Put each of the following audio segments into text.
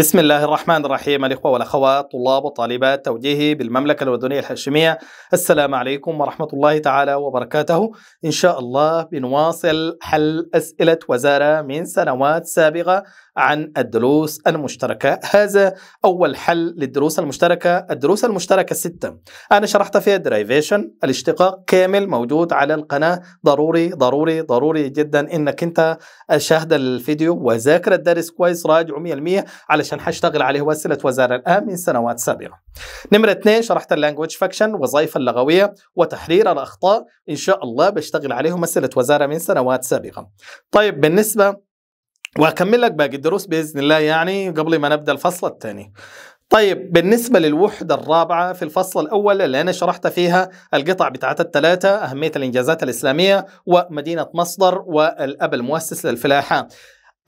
بسم الله الرحمن الرحيم الإخوة والأخوات طلاب وطالبات توجيهي بالمملكة الأردنية الهاشمية السلام عليكم ورحمة الله تعالى وبركاته إن شاء الله بنواصل حل أسئلة وزارة من سنوات سابقة عن الدروس المشتركة هذا أول حل للدروس المشتركة الدروس المشتركة الستة أنا شرحت فيها الدرايفيشن الاشتقاق كامل موجود على القناة ضروري ضروري ضروري جدا إنك أنت شاهد الفيديو وذاكر الدرس كويس راجعه 100% علشان حاشتغل عليه وسيلة وزارة الآن من سنوات سابقة نمرة اثنين شرحت اللانجوج فاكشن وظائف اللغوية وتحرير الأخطاء إن شاء الله بشتغل عليه مسألة وزارة من سنوات سابقة طيب بالنسبة واكمل لك باقي الدروس باذن الله يعني قبل ما نبدا الفصل الثاني. طيب بالنسبة للوحدة الرابعة في الفصل الأول اللي أنا شرحت فيها القطع بتاعت الثلاثة أهمية الإنجازات الإسلامية ومدينة مصدر والأب المؤسس للفلاحة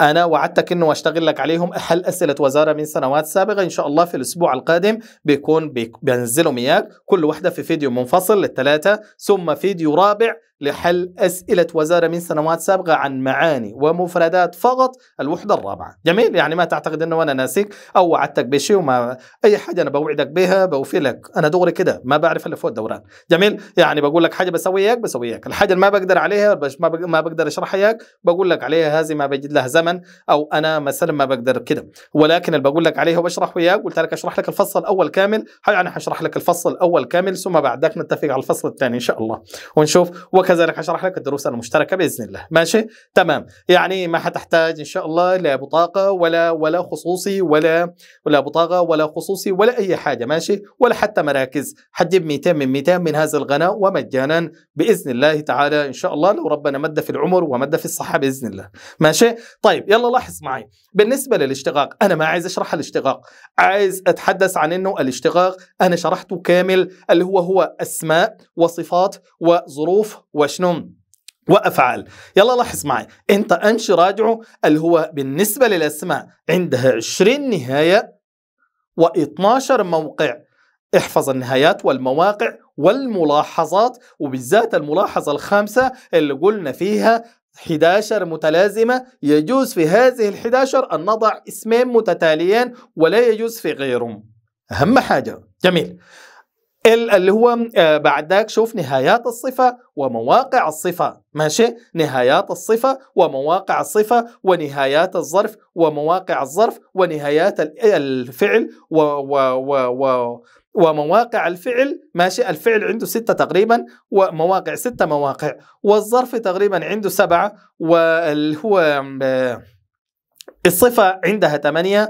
أنا وعدتك إنه أشتغل لك عليهم أحل أسئلة وزارة من سنوات سابقة إن شاء الله في الأسبوع القادم بيكون بينزلهم إياك كل واحدة في فيديو منفصل للثلاثة ثم فيديو رابع لحل أسئلة وزارة من سنوات سابقة عن معاني ومفردات فقط الوحدة الرابعة جميل يعني ما تعتقد أنه أنا ناسيك أو وعدتك بشيء وما أي حاجة أنا بوعدك بها بوفي أنا دغري كده ما بعرف إلا فوق الدوران جميل يعني بقول لك حاجة بسوي إياك بسوي إياك الحاجة اللي ما بقدر عليها ما بقدر أشرحها إياك بقول لك عليها هذه ما بجد لها زمن أو أنا مثلا ما بقدر كده ولكن اللي بقول لك عليها وبشرح وياك قلت لك أشرح لك الفصل الأول كامل يعني هشرح لك الفصل الأول كامل ثم بعد ذلك نتفق على الفصل الثاني إن شاء الله ونشوف وك وكذلك هشرح لك الدروس المشتركه باذن الله ماشي تمام يعني ما هتحتاج ان شاء الله لا بطاقه ولا ولا خصوصي ولا ولا بطاقه ولا خصوصي ولا اي حاجه ماشي ولا حتى مراكز حتجيب 200 من 200 من هذا الغناء ومجانا باذن الله تعالى ان شاء الله لو ربنا مد في العمر ومد في الصحه باذن الله ماشي طيب يلا لاحظ معي بالنسبه للاشتقاق انا ما عايز اشرح الاشتقاق عايز اتحدث عن انه الاشتقاق انا شرحته كامل اللي هو هو اسماء وصفات وظروف وشنو وافعال يلا لاحظ معي انت انشي راجعه اللي هو بالنسبه للاسماء عندها 20 نهايه و12 موقع احفظ النهايات والمواقع والملاحظات وبالذات الملاحظة الخامسة اللي قلنا فيها 11 متلازمة يجوز في هذه ال 11 أن نضع اسمين متتاليين ولا يجوز في غيرهم أهم حاجة جميل اللي هو آه، بعد ذاك شوف نهايات الصفة ومواقع الصفة ماشي نهايات الصفة ومواقع الصفة ونهايات الظرف ومواقع الظرف ونهايات الفعل و, و, و, و ومواقع الفعل ماشي الفعل عنده ستة تقريبا ومواقع ستة مواقع والظرف تقريبا عنده سبعة واللي هو آه، الصفة عندها ثمانية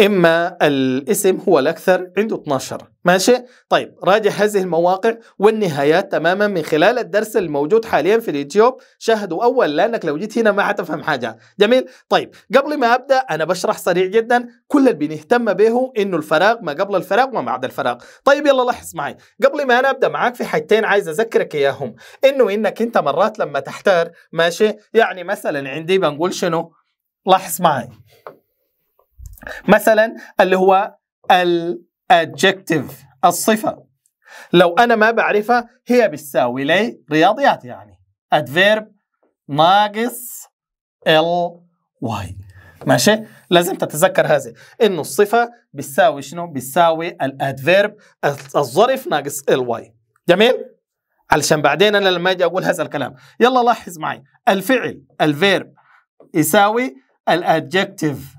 اما الاسم هو الاكثر عنده 12 ماشي طيب راجع هذه المواقع والنهايات تماما من خلال الدرس الموجود حاليا في اليوتيوب شاهدوا اول لانك لو جيت هنا ما حتفهم حاجه جميل طيب قبل ما ابدا انا بشرح سريع جدا كل اللي بنهتم به انه الفراغ ما قبل الفراغ وما بعد الفراغ طيب يلا لاحظ معي قبل ما انا ابدا معاك في حاجتين عايز اذكرك اياهم انه انك انت مرات لما تحتار ماشي يعني مثلا عندي بنقول شنو لاحظ معي مثلا اللي هو الادجكتيف الصفة لو أنا ما بعرفها هي بتساوي لي رياضيات يعني adverb ناقص ال واي ماشي لازم تتذكر هذا انه الصفه بتساوي شنو بتساوي الادفيرب الظرف ناقص ال واي جميل علشان بعدين انا لما اجي اقول هذا الكلام يلا لاحظ معي الفعل الفيرب يساوي الادجكتيف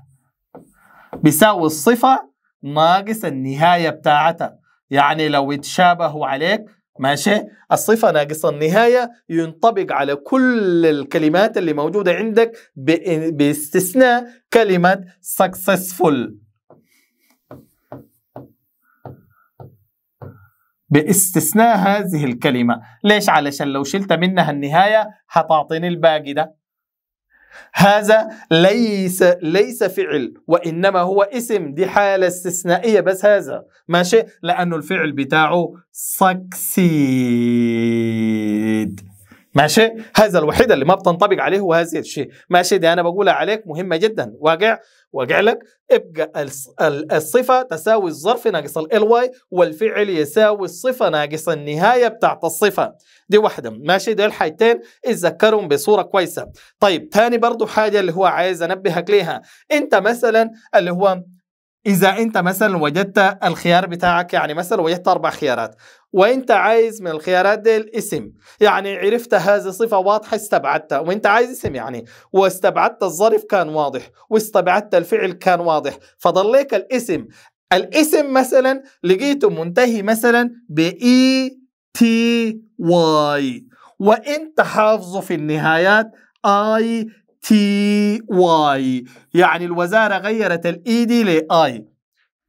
بيساوي الصفة ناقص النهاية بتاعتها يعني لو يتشابهوا عليك ماشي الصفة ناقص النهاية ينطبق على كل الكلمات اللي موجودة عندك باستثناء كلمة successful باستثناء هذه الكلمة ليش علشان لو شلت منها النهاية هتعطيني الباقي ده هذا ليس ليس فعل وانما هو اسم دي حاله استثنائيه بس هذا ماشي لانه الفعل بتاعه سكسي ماشي هذا الوحيد اللي ما بتنطبق عليه هو هذا الشيء ماشي دي انا بقولها عليك مهمه جدا واقع واقع لك ابقى الصفه تساوي الظرف ناقص ال واي والفعل يساوي الصفه ناقص النهايه بتاعت الصفه دي واحده ماشي دي الحاجتين اتذكرهم بصوره كويسه طيب ثاني برضو حاجه اللي هو عايز انبهك ليها انت مثلا اللي هو اذا انت مثلا وجدت الخيار بتاعك يعني مثلا وجدت اربع خيارات وانت عايز من الخيارات دي الاسم يعني عرفت هذه صفة واضحة استبعدتها وانت عايز اسم يعني واستبعدت الظرف كان واضح واستبعدت الفعل كان واضح فضليك الاسم الاسم مثلا لقيته منتهي مثلا بـ E T Y وانت حافظه في النهايات اي تي واي يعني الوزارة غيرت الاي دي e لاي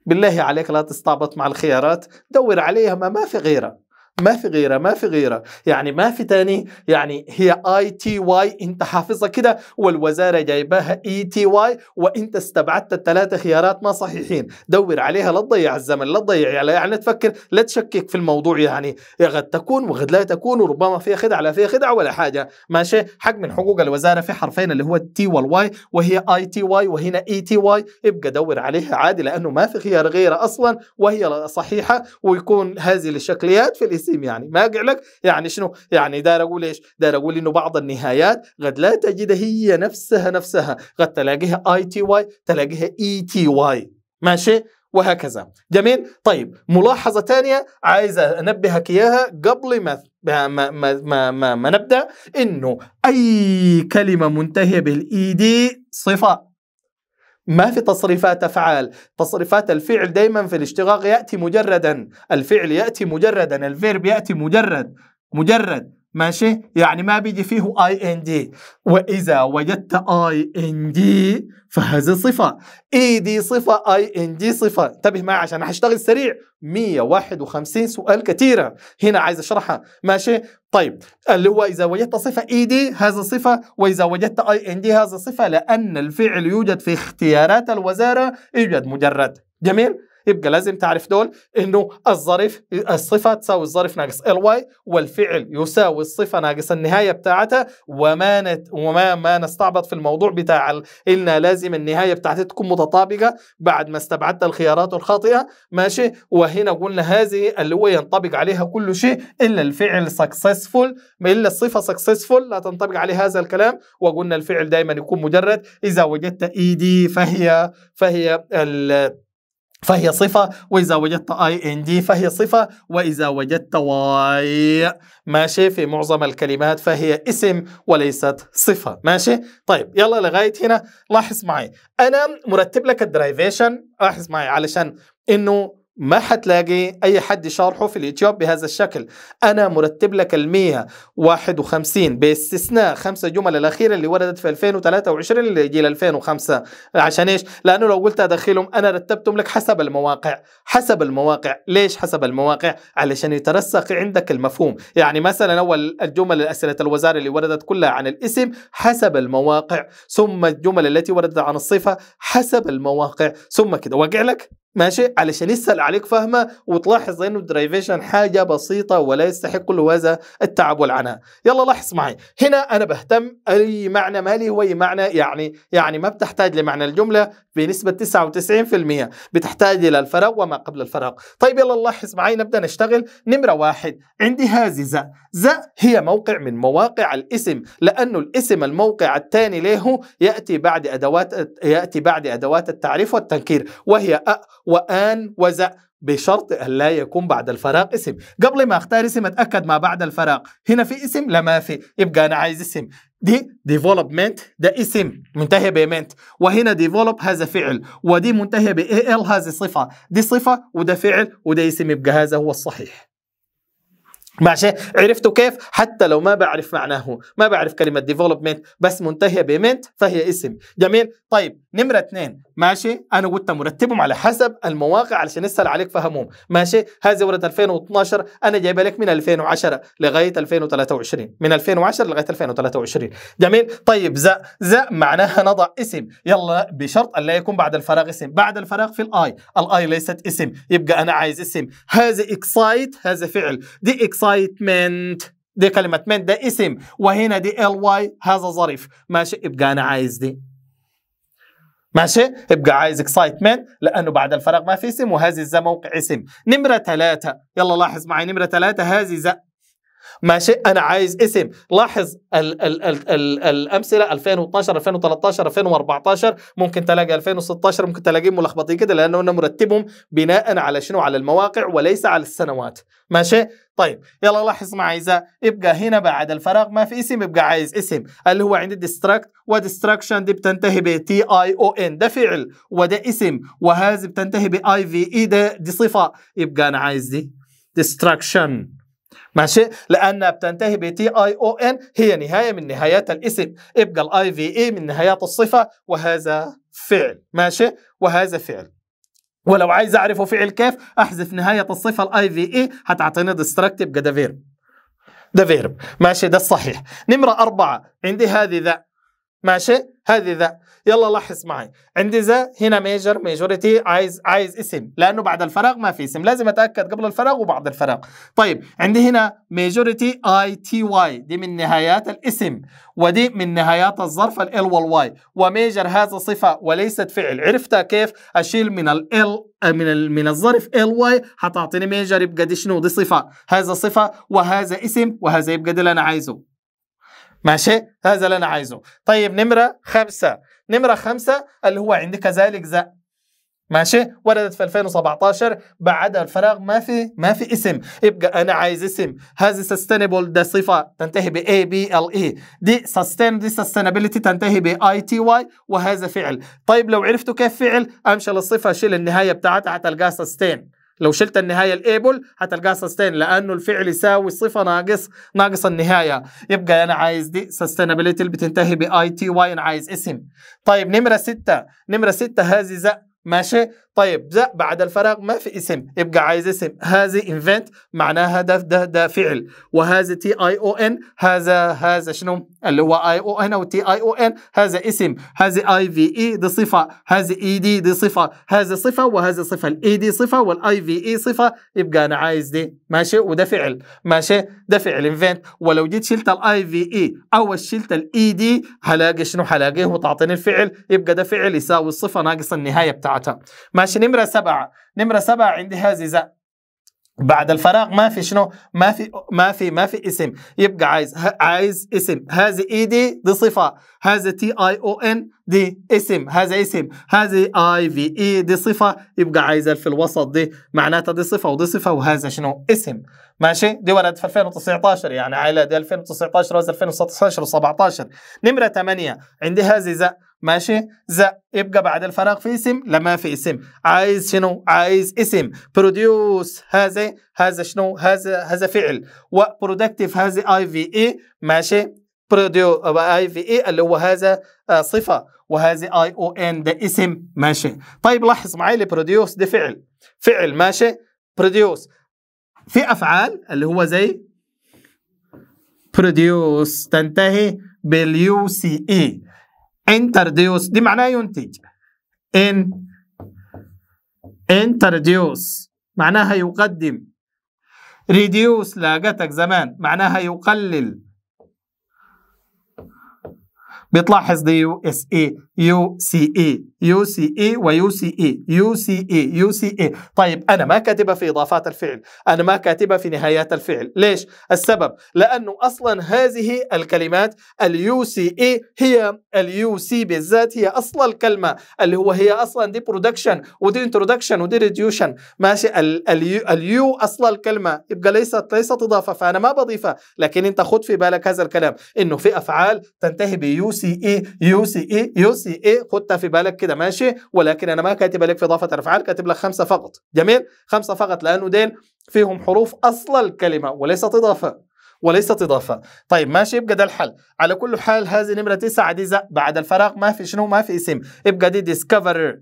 بالله عليك لا تستعبط مع الخيارات دور عليها ما, ما في غيرها ما في غيره ما في غيره يعني ما في تاني يعني هي اي تي واي انت حافظها كده والوزاره جايباها اي تي واي وانت استبعدت الثلاثه خيارات ما صحيحين دور عليها لا تضيع الزمن لا تضيع يعني لا تفكر لا تشكك في الموضوع يعني قد تكون وقد لا تكون وربما فيها خدعه لا فيها خدعه ولا حاجه ماشي حق من حقوق الوزاره في حرفين اللي هو التي والواي وهي اي تي واي وهنا اي تي واي ابقى دور عليها عادي لانه ما في خيار غيره اصلا وهي صحيحه ويكون هذه الشكليات في الاس التقسيم يعني ما قال لك يعني شنو يعني داير اقول ايش داير اقول انه بعض النهايات قد لا تجد هي نفسها نفسها قد تلاقيها اي تي واي تلاقيها اي تي واي ماشي وهكذا جميل طيب ملاحظة ثانية عايز أنبهك إياها قبل ما ما ما ما, ما, ما نبدأ إنه أي كلمة منتهية بالإي دي صفة ما في تصريفات افعال تصريفات الفعل دائما في الاشتقاق ياتي مجردا الفعل ياتي مجردا الفيرب ياتي مجرد مجرد ماشي يعني ما بيجي فيه اي ان دي واذا وجدت اي ان دي فهذه صفه اي دي صفه اي ان دي صفه انتبه معي عشان هشتغل سريع 151 سؤال كثيره هنا عايز اشرحها ماشي طيب اللي هو اذا وجدت صفه اي دي هذا صفه واذا وجدت اي ان دي هذا صفه لان الفعل يوجد في اختيارات الوزاره يوجد مجرد جميل يبقى لازم تعرف دول انه الظرف الصفه تساوي الظرف ناقص الواي والفعل يساوي الصفه ناقص النهايه بتاعتها وما نت وما ما نستعبط في الموضوع بتاع ان لازم النهايه بتاعتها تكون متطابقه بعد ما استبعدت الخيارات الخاطئه ماشي وهنا قلنا هذه اللي هو ينطبق عليها كل شيء الا الفعل سكسسفول الا الصفه سكسسفول لا تنطبق عليه هذا الكلام وقلنا الفعل دائما يكون مجرد اذا وجدت اي دي فهي فهي ال فهي صفة وإذا وجدت اي ان دي فهي صفة وإذا وجدت واي ماشي في معظم الكلمات فهي اسم وليست صفة ماشي طيب يلا لغاية هنا لاحظ معي أنا مرتب لك الدرايفيشن لاحظ معي علشان إنه ما حتلاقي اي حد يشارحه في اليوتيوب بهذا الشكل انا مرتب لك واحد 151 باستثناء خمسه جمل الاخيره اللي وردت في 2023 اللي جيل 2005 عشان ايش لانه لو قلت ادخلهم انا رتبتهم لك حسب المواقع حسب المواقع ليش حسب المواقع علشان يترسخ عندك المفهوم يعني مثلا اول الجمل اسئله الوزاره اللي وردت كلها عن الاسم حسب المواقع ثم الجمل التي وردت عن الصفه حسب المواقع ثم كده وقع لك ماشي علشان يسهل عليك فهمه وتلاحظ انه الدرايفيشن حاجه بسيطه ولا يستحق كل هذا التعب والعناء يلا لاحظ معي هنا انا بهتم اي معنى مالي هو اي معنى يعني يعني ما بتحتاج لمعنى الجمله بنسبه 99% بتحتاج الى الفراغ وما قبل الفراغ طيب يلا لاحظ معي نبدا نشتغل نمره واحد عندي هذه زاء زاء هي موقع من مواقع الاسم لانه الاسم الموقع الثاني له ياتي بعد ادوات ياتي بعد ادوات التعريف والتنكير وهي أ وآن وزأ بشرط ان لا يكون بعد الفراغ اسم قبل ما أختار اسم أتأكد ما بعد الفراغ هنا في اسم لا ما في يبقى أنا عايز اسم دي ديفلوبمنت ده اسم منتهي بمنت وهنا ديفلوب هذا فعل ودي منتهي ب ال هذه صفة دي صفة وده فعل وده اسم يبقى هذا هو الصحيح ماشي عرفتوا كيف حتى لو ما بعرف معناه ما بعرف كلمة ديفلوبمنت بس منتهية بمنت فهي اسم جميل طيب نمرة اثنين ماشي أنا قلت مرتبهم على حسب المواقع علشان يسهل عليك فهمهم ماشي هذه ورد 2012 أنا جايبها لك من 2010 لغاية 2023 من 2010 لغاية 2023 جميل طيب ذا ذا معناها نضع اسم يلا بشرط أن لا يكون بعد الفراغ اسم بعد الفراغ في الآي الآي ليست اسم يبقى أنا عايز اسم هذا إكسايت هذا فعل دي إكسايتمنت دي كلمة من ده اسم وهنا دي ال واي هذا ظريف ماشي يبقى أنا عايز دي ماشي ابقى عايز اكسايتمنت لانه بعد الفراغ ما في اسم وهذه الزا موقع اسم نمره ثلاثه يلا لاحظ معي نمره ثلاثه هذه زا ماشي انا عايز اسم لاحظ الـ ال ال ال الامثله 2012 2013 2014 ممكن تلاقي 2016 ممكن تلاقيهم ملخبطين كده لانه انا مرتبهم بناء على شنو على المواقع وليس على السنوات ماشي طيب يلا لاحظ معي إذا يبقى هنا بعد الفراغ ما في اسم يبقى عايز اسم اللي هو عندي ديستراكت وديستراكشن دي بتنتهي ب t اي او ان ده فعل وده اسم وهذه بتنتهي ب i في اي e، ده دي صفة يبقى أنا عايز دي ديستراكشن ماشي لانها بتنتهي ب t اي او ان هي نهايه من نهايات الاسم يبقى الاي في اي e من نهايات الصفه وهذا فعل ماشي وهذا فعل ولو عايز اعرفه فعل كيف احذف نهايه الصفه الاي في اي e، هتعطيني ديستركتيف كده فيرب ده فيرب ماشي ده الصحيح نمره اربعه عندي هذه ذا ماشي هذه ذا يلا لاحظ معي عندي ذا هنا ميجر ميجوريتي عايز عايز اسم لانه بعد الفراغ ما في اسم لازم اتاكد قبل الفراغ وبعد الفراغ طيب عندي هنا ميجوريتي اي تي واي دي من نهايات الاسم ودي من نهايات الظرف ال والواي وميجر هذا صفه وليست فعل عرفتها كيف اشيل من ال آه، من من الظرف ال واي حتعطيني ميجر يبقى دي شنو دي صفه هذا صفه وهذا اسم وهذا يبقى دي اللي انا عايزه ماشي هذا اللي انا عايزه طيب نمره خمسه نمرة خمسة اللي هو عندك كذلك ذا ماشي وردت في 2017 بعد الفراغ ما في ما في اسم يبقى انا عايز اسم هذه سستينبل ده صفه تنتهي ب A B L E دي سستين دي سستينابيلتي تنتهي ب I T وهذا فعل طيب لو عرفتوا كيف فعل امشي للصفه شيل النهايه بتاعتها هتلقاها سستين لو شلت النهايه الابل هتلقاها سستين لانه الفعل يساوي صفة ناقص ناقص النهايه يبقى انا عايز دي سستينابيلتي اللي بتنتهي بـ ITY انا عايز اسم طيب نمره 6 نمره 6 هذه ماشي طيب ذا بعد الفراغ ما في اسم يبقى عايز اسم هذه invent معناها ده ده ده فعل وهذا تي اي او ان هذا هذا شنو اللي هو اي او ان او تي اي او ان هذا اسم هذه اي في اي دي صفه هذه اي e دي دي صفه هذا صفه وهذا صفه الاي دي e صفه والاي في اي e صفه يبقى انا عايز دي ماشي وده فعل ماشي ده فعل invent ولو جيت شلت الاي في اي او شلت الاي دي هلاقي شنو هلاقيه وتعطيني الفعل يبقى ده فعل يساوي الصفه ناقص النهايه بتاعتها ماشي ماشي نمره سبعه نمره سبعه عندي هذه زا بعد الفراغ ما في شنو ما في ما في ما في اسم يبقى عايز عايز اسم هذه اي دي دي صفه هذا تي اي او ان دي اسم هذا اسم هذه اي في اي دي صفه يبقى عايز في الوسط دي معناتها دي صفه ودي صفه وهذا شنو اسم ماشي دي ولد في 2019 يعني عائله دي 2019 وهذا 2016 و17 نمره 8 عندي هذه زا ماشي ز يبقى بعد الفراغ في اسم لما في اسم عايز شنو عايز اسم بروديوس هذا هذا شنو هذا هذا فعل وبرودكتيف هذا اي في اي ماشي بروديو اي في اي اللي هو هذا آه، صفه وهذه اي او ان ده اسم ماشي طيب لاحظ معي اللي ده فعل فعل ماشي بروديوس في افعال اللي هو زي بروديوس تنتهي باليو سي اي انترديوس دي معناها ينتج ان انترديوس معناها يقدم ريديوس لاقتك زمان معناها يقلل بتلاحظ دي يو اس اي يو سي اي يو سي اي ويو سي اي يو سي اي يو سي اي طيب انا ما كاتبها في اضافات الفعل انا ما كاتبها في نهايات الفعل ليش السبب لانه اصلا هذه الكلمات اليو سي اي هي اليو سي بالذات هي اصل الكلمه اللي هو هي اصلا دي برودكشن ودي انترودكشن ودي ريديوشن ماشي اليو, اليو اصل الكلمه يبقى ليست ليست اضافه فانا ما بضيفها لكن انت خد في بالك هذا الكلام انه في افعال تنتهي بيو سي اي يو سي اي يو سي اي خدها في بالك كده كده ماشي ولكن انا ما كاتب لك في اضافه الافعال كاتب لك خمسه فقط جميل خمسه فقط لانه ديل فيهم حروف اصل الكلمه وليست اضافه وليست اضافه طيب ماشي يبقى ده الحل على كل حال هذه نمره تسعة دي بعد الفراغ ما في شنو ما في اسم يبقى دي ديسكفر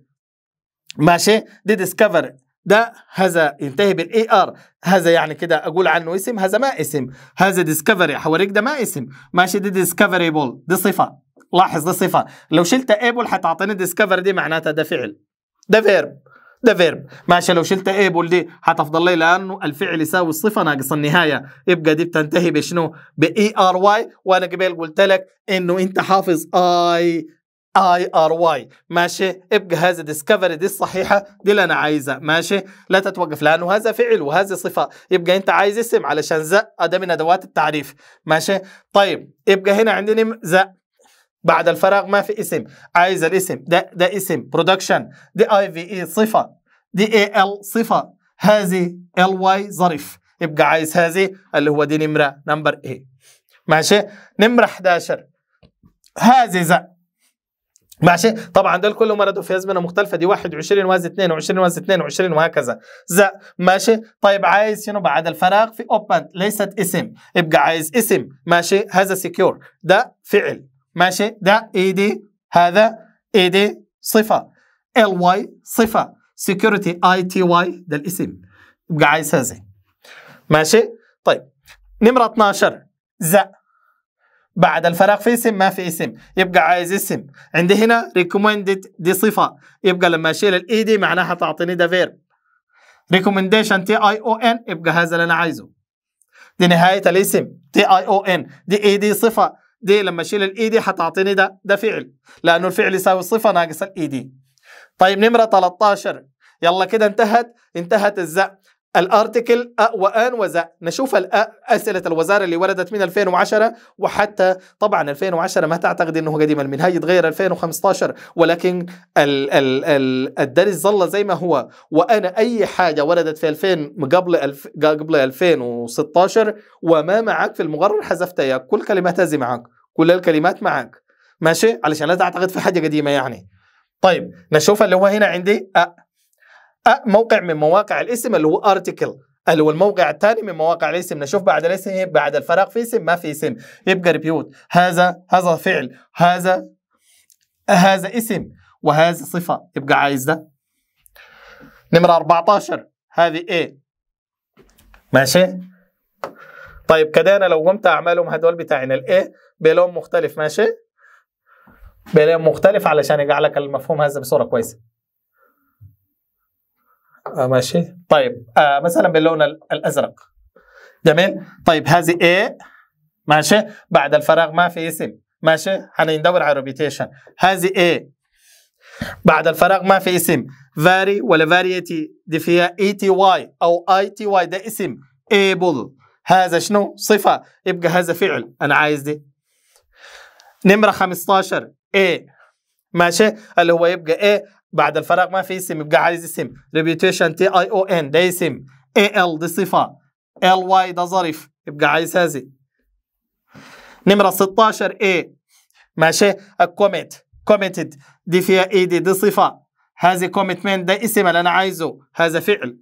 ماشي دي ديسكفر ده هذا ينتهي بالاي ار هذا يعني كده اقول عنه اسم هذا ما اسم هذا ديسكفري حوريك ده ما اسم ماشي دي ديسكفريبل دي صفه لاحظ دي صفه لو شلت ايبل حتعطيني ديسكفر دي معناتها ده فعل ده فيرب ده فيرب ماشي لو شلت ايبل دي حتفضل لي لانه الفعل يساوي الصفه ناقص النهايه يبقى دي بتنتهي بشنو باي ار واي وانا قبل قلت لك انه انت حافظ اي اي ار واي ماشي ابقى هذا ديسكفري دي الصحيحه دي اللي انا عايزها ماشي لا تتوقف لانه هذا فعل وهذه صفه يبقى انت عايز اسم علشان ذا ده من ادوات التعريف ماشي طيب يبقى هنا عندنا ذا بعد الفراغ ما في اسم عايز الاسم ده ده اسم برودكشن دي اي في اي صفه دي اي ال صفه هذه ال واي ظرف يبقى عايز هذه اللي هو دي نمره نمبر اي ماشي نمره 11 هذه ذا ماشي طبعا دول كلهم وردوا في ازمنه مختلفه دي 21 واز 22 واز 22 وهكذا ذا ماشي طيب عايز شنو بعد الفراغ في اوبن ليست اسم يبقى عايز اسم ماشي هذا سكيور ده فعل ماشي ده اي دي هذا اي دي صفه ال واي صفه سكيورتي اي تي واي ده الاسم يبقى عايز هذا ماشي طيب نمره 12 ذا بعد الفراغ في اسم ما في اسم يبقى عايز اسم عندي هنا ريكومندد دي صفه يبقى لما اشيل الاي دي معناها تعطيني ده فيرب ريكومنديشن تي اي او ان يبقى هذا اللي انا عايزه دي نهايه الاسم تي اي او ان دي اي دي صفه دي لما اشيل الاي دي e هتعطيني ده ده فعل لانه الفعل يساوي الصفه ناقص الاي دي e طيب نمره 13 يلا كده انتهت انتهت الزق الارتكل أ وان وزا نشوف اسئله الوزاره اللي وردت من 2010 وحتى طبعا 2010 ما تعتقد انه قديما من يتغير تغير 2015 ولكن ال ال ال الدرس ظل زي ما هو وانا اي حاجه وردت في 2000 قبل الف قبل 2016 وما معك في المقرر حذفتها يا كل كلمات هذه معك كل الكلمات معك ماشي علشان لا تعتقد في حاجه قديمه يعني طيب نشوف اللي هو هنا عندي أ موقع من مواقع الاسم اللي هو ارتكل اللي هو الموقع الثاني من مواقع الاسم نشوف بعد الاسم بعد الفراغ في اسم ما في اسم يبقى ريبيوت هذا هذا فعل هذا هذا اسم وهذه صفه يبقى عايز ده نمره 14 هذه ايه ماشي طيب كده انا لو قمت اعمالهم هدول بتاعنا الايه بلون مختلف ماشي بلون مختلف علشان يقع لك المفهوم هذا بصوره كويسه آه ماشي طيب آه مثلا باللون الازرق جميل طيب هذه A ماشي بعد الفراغ ما في اسم ماشي حندور على روبيتيشن هذه A بعد الفراغ ما في اسم فاري ولا فاريتي دي فيها اي تي واي او اي تي واي ده اسم able هذا شنو صفة يبقى هذا فعل أنا عايز دي نمرة 15 A ماشي اللي هو يبقى A بعد الفراغ ما في اسم يبقى عايز اسم ريبيوتيشن تي اي او ان ده اسم اي ال دي صفه ال واي ده ظرف يبقى عايز هذه نمره 16 اي ماشي الكوميت كوميتد دي فيها اي دي دي صفه هذه كوميتمنت ده اسم اللي انا عايزه هذا فعل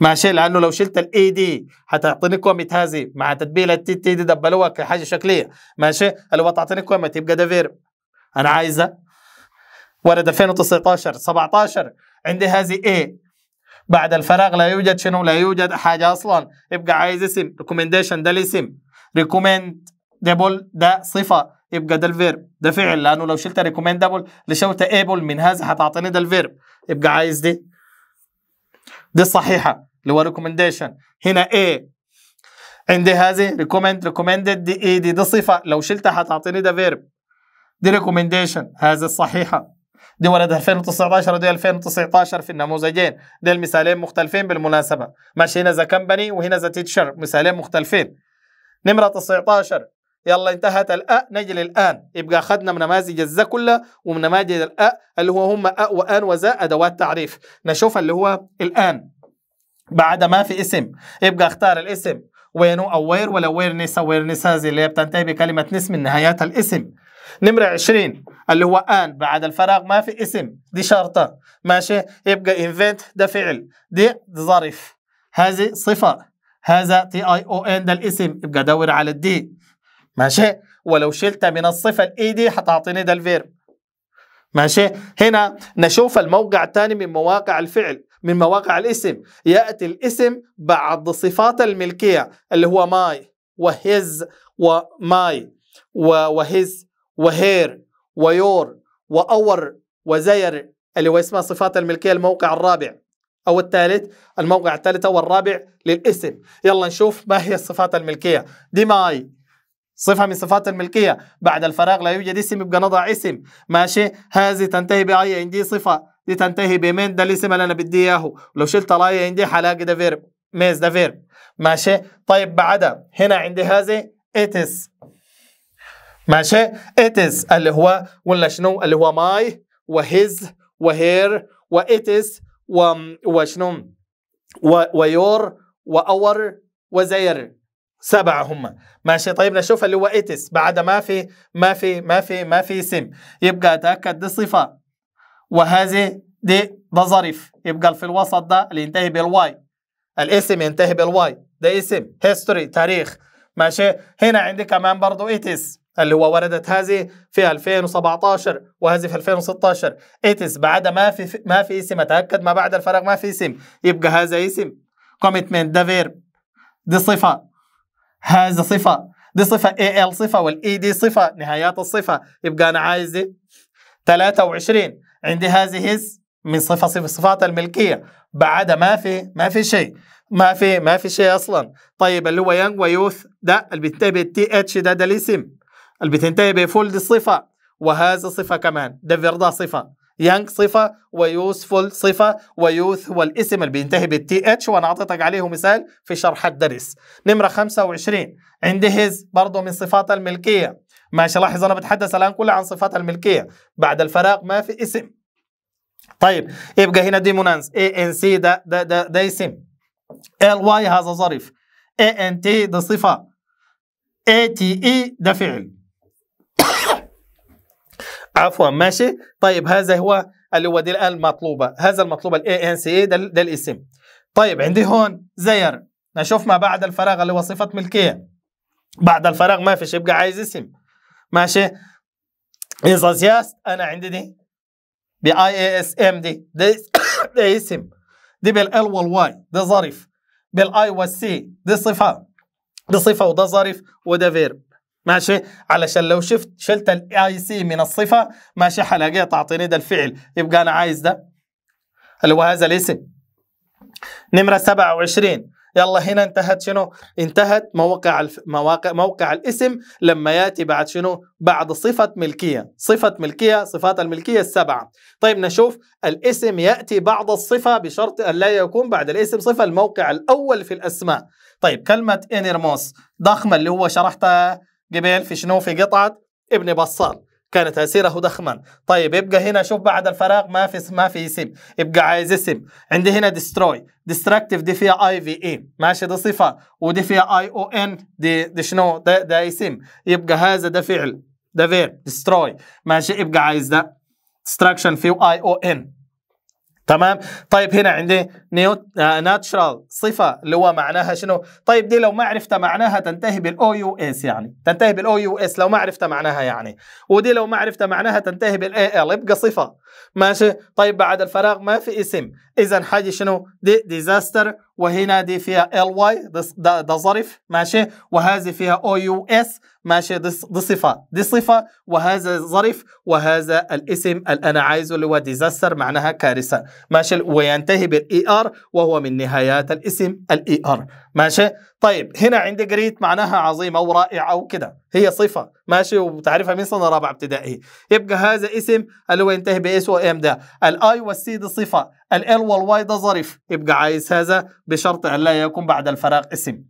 ماشي لانه لو شلت الاي دي هتعطيني كوميت هذه مع تتبيله التي تي دي دبلوها كحاجه شكليه ماشي لو تعطيني كوميت يبقى ده فيرب انا عايزه ورد 2019 17 عندي هذه A بعد الفراغ لا يوجد شنو لا يوجد حاجه اصلا يبقى عايز اسم ريكومنديشن ده الاسم ريكومندبل ده صفه يبقى ده الفيرب ده فعل لانه لو شلت ريكومندبل لشوت ايبل من هذا هتعطيني ده الفيرب يبقى عايز دي دي الصحيحه اللي هو ريكومنديشن هنا A عندي هذه ريكومند ريكومند دي ايه دي دي صفه لو شلتها هتعطيني ده فيرب دي ريكومنديشن هذه الصحيحه دي ولد 2019 ودي 2019 في النموذجين دي المثالين مختلفين بالمناسبة ماشي هنا ذا كمباني وهنا ذا تيتشر مثالين مختلفين نمرة 19 يلا انتهت الاء نجل الان يبقى اخذنا من نماذج الزا كلها ومن نماذج الاء اللي هو هم اء وان وزا ادوات تعريف نشوف اللي هو الان بعد ما في اسم يبقى اختار الاسم وينو او وير ولا ويرنس او ويرنس هذه اللي هي بتنتهي بكلمه نس من نهايات الاسم نمرة 20 اللي هو ان بعد الفراغ ما في اسم دي شرطة ماشي يبقى invent ده فعل دي ظرف هذه صفة هذا تي اي او ان ده الاسم يبقى دور على الدي ماشي ولو شلت من الصفة الاي دي e هتعطيني ده الفيرب ماشي هنا نشوف الموقع الثاني من مواقع الفعل من مواقع الاسم يأتي الاسم بعد صفات الملكية اللي هو ماي وهز وماي وهز وهير ويور وأور وزير اللي هو اسمها صفات الملكية الموقع الرابع أو الثالث الموقع الثالث أو الرابع للاسم يلا نشوف ما هي الصفات الملكية ديماي صفة من صفات الملكية بعد الفراغ لا يوجد اسم يبقى نضع اسم ماشي هذه تنتهي بأي عندي صفة دي تنتهي بمين ده الاسم اللي أنا بدي إياه لو شلت الأي عندي حلاقي ده فيرب ميز ده فيرب ماشي طيب بعدها هنا عندي هذه اتس ماشي it is اللي هو ولا شنو اللي هو my و his و her و it is و وشنو و ويور وأور وزير سبعة هم ماشي طيب نشوف اللي هو اتس بعد ما في ما في ما في ما في اسم يبقى تأكد دي صفة وهذه دي ده ظرف يبقى في الوسط ده اللي ينتهي بالواي الاسم ينتهي بالواي ده اسم history تاريخ ماشي هنا عندي كمان برضو اتس اللي هو وردت هذه في 2017 وهذه في 2016 اتس بعد ما في ما في اسم اتاكد ما بعد الفراغ ما في اسم يبقى هذا اسم كوميتمنت ده فيرب دي صفه هذا صفه دي صفه اي ال صفه والاي دي e صفه نهايات الصفه يبقى انا عايز 23 عندي هذه هز من صفه صفه صفات الملكيه بعد ما في ما في شيء ما في ما في شيء اصلا طيب اللي هو يانج ويوث ده اللي بينتهي بالتي اتش ده ده الاسم اللي بتنتهي بفولد صفة وهذا صفة كمان ده صفة يانج صفة ويوسفول صفة ويوث هو الاسم اللي بينتهي بالتي اتش وانا اعطيتك عليه مثال في شرح الدرس نمرة 25 عندي هز برضه من صفات الملكية ماشي لاحظ انا بتحدث الان كله عن صفات الملكية بعد الفراغ ما في اسم طيب يبقى هنا ديمونانس اي ان سي ده ده ده, ده اسم ال واي هذا ظرف اي ان تي ده صفة اي تي اي ده فعل عفوا ماشي طيب هذا هو اللي هو دي المطلوبه هذا المطلوبه الاي ان سي ده, ده الاسم طيب عندي هون زير نشوف ما بعد الفراغ اللي هو صفه ملكيه بعد الفراغ ما فيش يبقى عايز اسم ماشي اذا سياست انا عندي دي باي اي اس ام دي ده, ده اسم دي بالال والواي ده ظرف بالاي والسي دي صفه دي صفه وده ظرف وده فيرب ماشي علشان لو شفت شلت الاي سي من الصفه ماشي حلاقيها تعطيني ده الفعل يبقى انا عايز ده اللي هو هذا الاسم نمره 27 يلا هنا انتهت شنو؟ انتهت موقع الف... مواقع موقع الاسم لما ياتي بعد شنو؟ بعد صفة ملكية، صفة ملكية صفات الملكية السبعة. طيب نشوف الاسم ياتي بعد الصفة بشرط ان لا يكون بعد الاسم صفة الموقع الاول في الاسماء. طيب كلمة انيرموس ضخمة اللي هو شرحتها جبال في شنو في قطعة ابن بصال كان تأثيره ضخما طيب يبقى هنا شوف بعد الفراغ ما في ما في اسم يبقى عايز اسم عندي هنا ديستروي ديستراكتيف دي فيها اي في اي ماشي دي صفة ودي فيها اي او ان دي, دي شنو ده, ده اسم يبقى هذا ده فعل ده فيرب ديستروي ماشي يبقى عايز ده ديستراكشن فيه اي او ان تمام طيب هنا عندي نيو ناتشرال آه، صفه اللي هو معناها شنو طيب دي لو ما عرفت معناها تنتهي بالاو يو اس يعني تنتهي بالاو يو اس لو ما عرفت معناها يعني ودي لو ما عرفت معناها تنتهي بالاي ال يبقى صفه ماشي طيب بعد الفراغ ما في اسم اذا حاجه شنو دي ديزاستر وهنا دي فيها ال واي ده, ظرف ماشي وهذه فيها او يو اس ماشي دي, صفه دي صفه وهذا ظرف وهذا الاسم اللي انا عايزه اللي هو ديزاستر معناها كارثه ماشي وينتهي بالاي ار e وهو من نهايات الاسم الاي ار e ماشي طيب هنا عندي جريت معناها عظيم او رائع او كده هي صفة ماشي وتعرفها من سنة رابعة ابتدائي يبقى هذا اسم اللي هو ينتهي باس وام ده الاي والسي دي صفة الإل والواي ده ظريف يبقى عايز هذا بشرط ان لا يكون بعد الفراغ اسم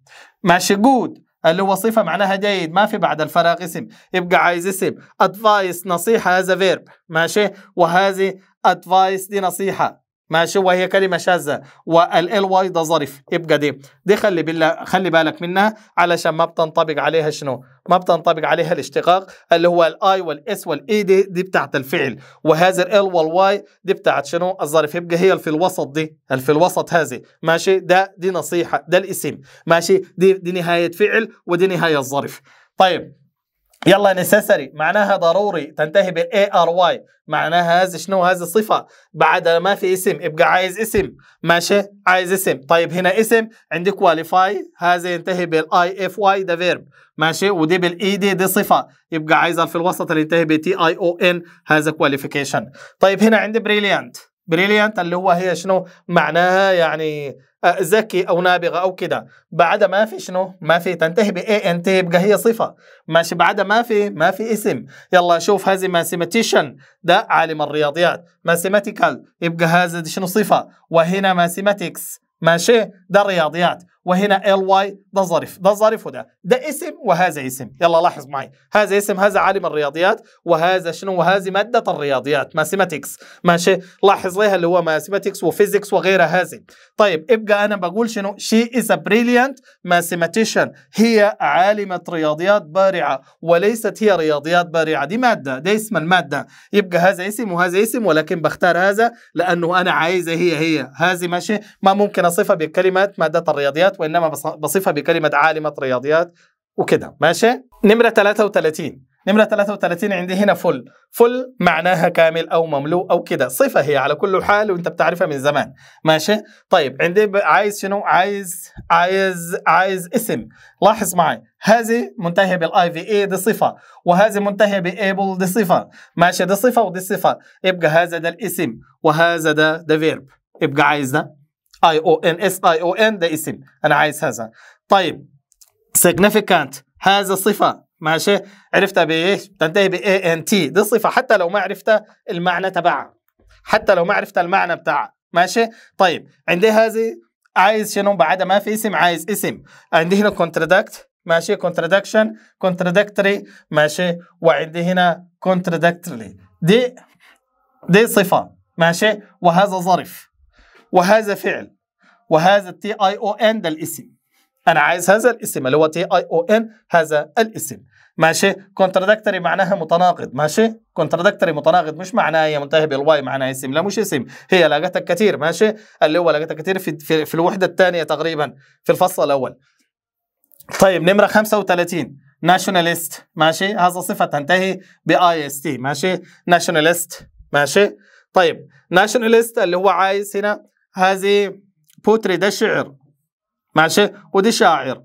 ماشي جود اللي هو صفة معناها جيد ما في بعد الفراغ اسم يبقى عايز اسم ادفايس نصيحة هذا فيرب ماشي وهذه ادفايس دي نصيحة ماشي وهي كلمه شاذه والال واي ده ظرف يبقى دي دي خلي بالله خلي بالك منها علشان ما بتنطبق عليها شنو ما بتنطبق عليها الاشتقاق اللي هو الاي والاس والاي دي دي بتاعت الفعل وهذا ال والواي دي بتاعت شنو الظرف يبقى هي في الوسط دي في الوسط هذه ماشي ده دي نصيحه ده الاسم ماشي دي دي نهايه فعل ودي نهايه ظرف طيب يلا نسيسري معناها ضروري تنتهي بالاي ار واي معناها هذا شنو هذه الصفه بعد ما في اسم ابقى عايز اسم ماشي عايز اسم طيب هنا اسم عندي كواليفاي هذا ينتهي بالاي اف واي ده فيرب ماشي ودي بالاي دي e دي صفه يبقى عايزها في الوسط اللي ينتهي بتي اي او ان هذا كواليفيكيشن طيب هنا عندي بريليانت بريليانت اللي هو هي شنو معناها يعني آه، ذكي او نابغه او كده بعد ما في شنو ما في تنتهي باي ان تي يبقى هي صفه ماشي بعد ما في ما في اسم يلا شوف هذه ماثيماتيشن ده عالم الرياضيات ماثيماتيكال يبقى هذا شنو صفه وهنا ماثيماتكس ماشي ده الرياضيات وهنا ال واي ده ظريف ده ظريف وده ده اسم وهذا اسم يلا لاحظ معي هذا اسم هذا عالم الرياضيات وهذا شنو وهذه مادة الرياضيات ماثيماتكس ماشي لاحظ ليها اللي هو ماثيماتكس وفيزيكس وغيرها هذه طيب ابقى انا بقول شنو شي از بريليانت ماثيماتيشن هي عالمة رياضيات بارعة وليست هي رياضيات بارعة دي مادة ده اسم المادة يبقى هذا اسم وهذا اسم ولكن بختار هذا لانه انا عايزة هي هي هذه ماشي ما ممكن اصفها بكلمات مادة الرياضيات وانما بصفها بكلمه عالمه رياضيات وكده ماشي نمره 33 نمرة 33 عندي هنا فل فل معناها كامل أو مملوء أو كده صفة هي على كل حال وأنت بتعرفها من زمان ماشي طيب عندي عايز شنو عايز عايز عايز اسم لاحظ معي هذه منتهية بالاي في اي دي صفة وهذه منتهية بابل دي صفة ماشي دي صفة ودي صفة يبقى هذا ده الاسم وهذا ده ده فيرب يبقى عايز ده اي او ان اس اي او ان ده اسم انا عايز هذا طيب significant هذا صفة ماشي عرفتها بإيش؟ تنتهي ب T دي الصفة حتى لو ما عرفت المعنى تبعها حتى لو ما عرفت المعنى بتاعها ماشي؟ طيب عندي هذه عايز شنو بعدها ما في اسم عايز اسم عندي هنا contradict ماشي contradiction contradictory ماشي وعندي هنا contradictory دي دي صفة ماشي وهذا ظرف وهذا فعل وهذا T I O N ده الاسم انا عايز هذا الاسم اللي هو تي اي او ان هذا الاسم ماشي كونتراداكتوري معناها متناقض ماشي كونتراداكتوري متناقض مش معناها هي منتهي بالواي معناها اسم لا مش اسم هي لقتك كثير ماشي اللي هو لقتك كثير في, في, في الوحده الثانيه تقريبا في الفصل الاول طيب نمره 35 ناشوناليست ماشي هذا صفه تنتهي باي اس تي ماشي ناشوناليست ماشي طيب ناشوناليست اللي هو عايز هنا هذه بوتري ده شعر ماشي ودي شاعر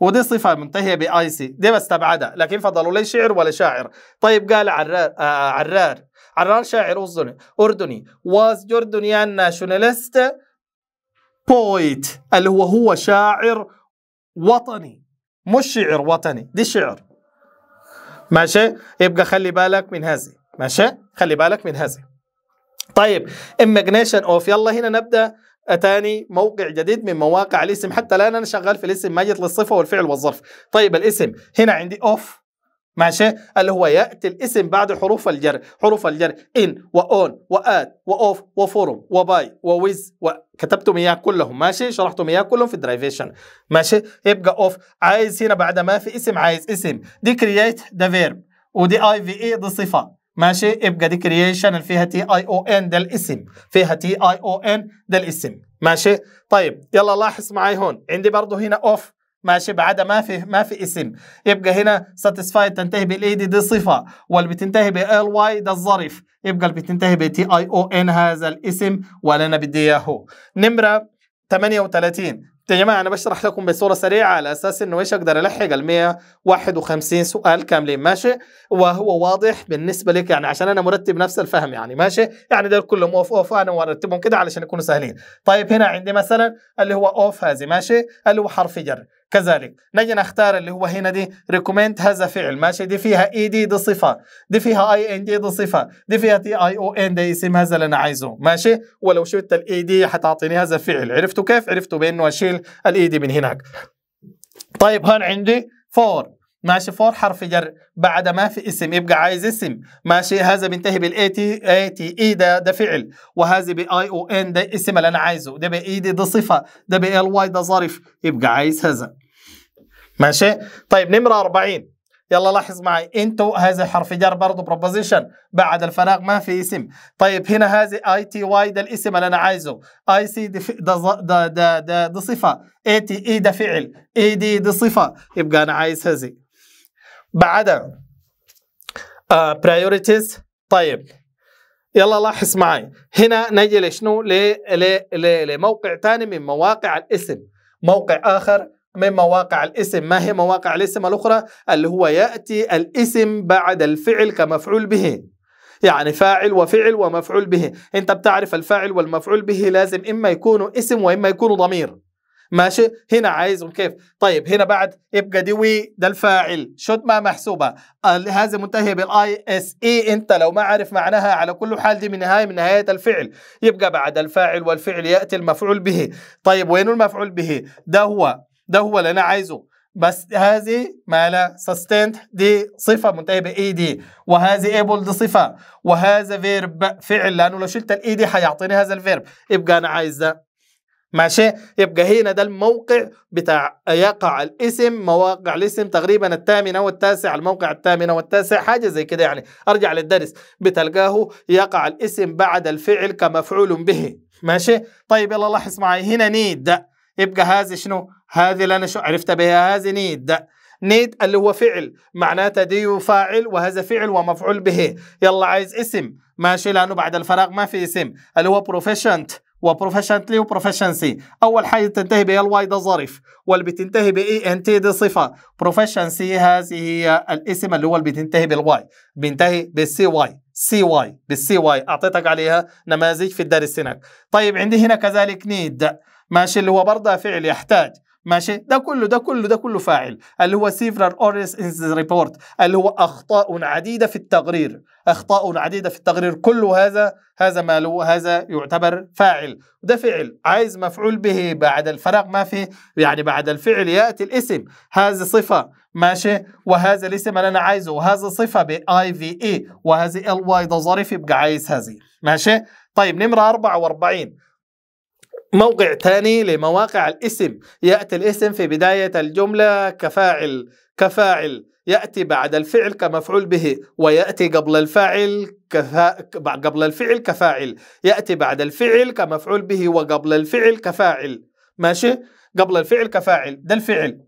ودي صفة منتهية بآيسي دي بستبعدها لكن فضلوا لي شعر ولا شاعر طيب قال عرار آه, آه، عرار عرار شاعر أردني أردني واز جوردنيان ناشوناليست بويت اللي هو هو شاعر وطني مش شعر وطني دي شعر ماشي يبقى خلي بالك من هذه ماشي خلي بالك من هذه طيب imagination اوف يلا هنا نبدأ اتاني موقع جديد من مواقع الاسم حتى الان انا شغال في الاسم ما جت للصفه والفعل والظرف طيب الاسم هنا عندي اوف ماشي اللي هو ياتي الاسم بعد حروف الجر حروف الجر ان واون وات واوف وفورم وباي وويز وكتبتم اياه كلهم ماشي شرحتم اياه كلهم في الدرايفيشن ماشي يبقى اوف عايز هنا بعد ما في اسم عايز اسم دي كرييت ذا فيرب ودي اي في اي دي صفه ماشي يبقى دي كرييشن اللي فيها تي اي او ان ده الاسم فيها تي اي او ان ده الاسم ماشي طيب يلا لاحظ معي هون عندي برضه هنا اوف ماشي بعدها ما في ما في اسم يبقى هنا ساتيسفايد تنتهي بالاي دي دي صفه واللي بتنتهي بال واي ده الظرف يبقى اللي بتنتهي بتي اي او ان هذا الاسم ولا انا بدي اياه نمره 38 يا جماعة أنا بشرح لكم بصورة سريعة على أساس إنه إيش أقدر ألحق ال 151 سؤال كاملين ماشي وهو واضح بالنسبة لك يعني عشان أنا مرتب نفس الفهم يعني ماشي يعني دول كلهم أوف أوف أنا مرتبهم كده علشان يكونوا سهلين طيب هنا عندي مثلا اللي هو أوف هذه ماشي اللي هو حرف جر كذلك نجي نختار اللي هو هنا دي ريكومنت هذا فعل ماشي دي فيها اي e دي دي صفه دي فيها اي ان دي دي صفه دي فيها تي اي او ان دي اسم هذا اللي انا عايزه ماشي ولو شلت الاي دي e حتعطيني هذا فعل عرفتوا كيف عرفتوا بانه اشيل الاي دي e من هناك طيب هون عندي فور ماشي فور حرف جر بعد ما في اسم يبقى عايز اسم ماشي هذا بينتهي بالاي تي اي تي اي ده ده فعل وهذا باي او ان ده اسم اللي انا عايزه ده دي e ده صفه ده بال واي ده ظرف يبقى عايز هذا ماشي طيب نمره 40 يلا لاحظ معي انتو هذا حرف جر برضه بروبوزيشن بعد الفراغ ما في اسم طيب هنا هذه اي تي واي ده الاسم اللي انا عايزه اي سي ده ده ده ده صفه اي تي اي ده فعل اي دي ده صفه يبقى انا عايز هذه بعدها آه، priorities طيب يلا لاحظ معي هنا نجي لشنو لموقع ثاني من مواقع الاسم موقع اخر من مواقع الاسم ما هي مواقع الاسم الاخرى اللي هو ياتي الاسم بعد الفعل كمفعول به يعني فاعل وفعل ومفعول به انت بتعرف الفاعل والمفعول به لازم اما يكونوا اسم واما يكونوا ضمير ماشي هنا عايز كيف طيب هنا بعد يبقى دي وي ده الفاعل شوت ما محسوبه هذا منتهي بالاي اس اي e. انت لو ما عارف معناها على كل حال دي من نهايه من نهايه الفعل يبقى بعد الفاعل والفعل ياتي المفعول به طيب وين المفعول به ده هو ده هو اللي انا عايزه بس هذه مالا سستنت دي صفة منتهية بإي دي e وهذه ايبل دي صفة وهذا فيرب فعل لأنه لو شلت الإي دي e حيعطيني هذا الفيرب يبقى أنا عايز ده ماشي يبقى هنا ده الموقع بتاع يقع الاسم مواقع الاسم تقريبا الثامن او التاسع الموقع الثامن او التاسع حاجه زي كده يعني ارجع للدرس بتلقاه يقع الاسم بعد الفعل كمفعول به ماشي طيب يلا لاحظ معي هنا نيد يبقى هذه شنو هذه اللي انا شو عرفت بها هذه نيد نيد اللي هو فعل معناته دي فاعل وهذا فعل ومفعول به يلا عايز اسم ماشي لانه بعد الفراغ ما في اسم اللي هو بروفيشنت وبروفيشن لي وبروفيشن سي اول حاجه تنتهي بها الواي ده ظرف واللي بتنتهي باي ان تي دي صفه بروفيشن سي هذه هي الاسم اللي هو اللي بتنتهي بالواي بينتهي بالسي واي سي واي بالسي واي اعطيتك عليها نماذج في الدرس هناك طيب عندي هنا كذلك نيد ماشي اللي هو برضه فعل يحتاج ماشي ده كله ده كله ده كله فاعل اللي هو several errors in the report اللي هو اخطاء عديده في التقرير اخطاء عديده في التقرير كل هذا هذا ما له هذا يعتبر فاعل ده فعل عايز مفعول به بعد الفراغ ما فيه يعني بعد الفعل ياتي الاسم هذه صفه ماشي وهذا الاسم اللي انا عايزه وهذا صفه ب اي في اي وهذه ال واي ده ظريف يبقى عايز هذه ماشي طيب نمره 44 موقع ثاني لمواقع الاسم يأتي الاسم في بداية الجملة كفاعل كفاعل يأتي بعد الفعل كمفعول به ويأتي قبل الفاعل كفا... قبل الفعل كفاعل يأتي بعد الفعل كمفعول به وقبل الفعل كفاعل ماشي قبل الفعل كفاعل ده الفعل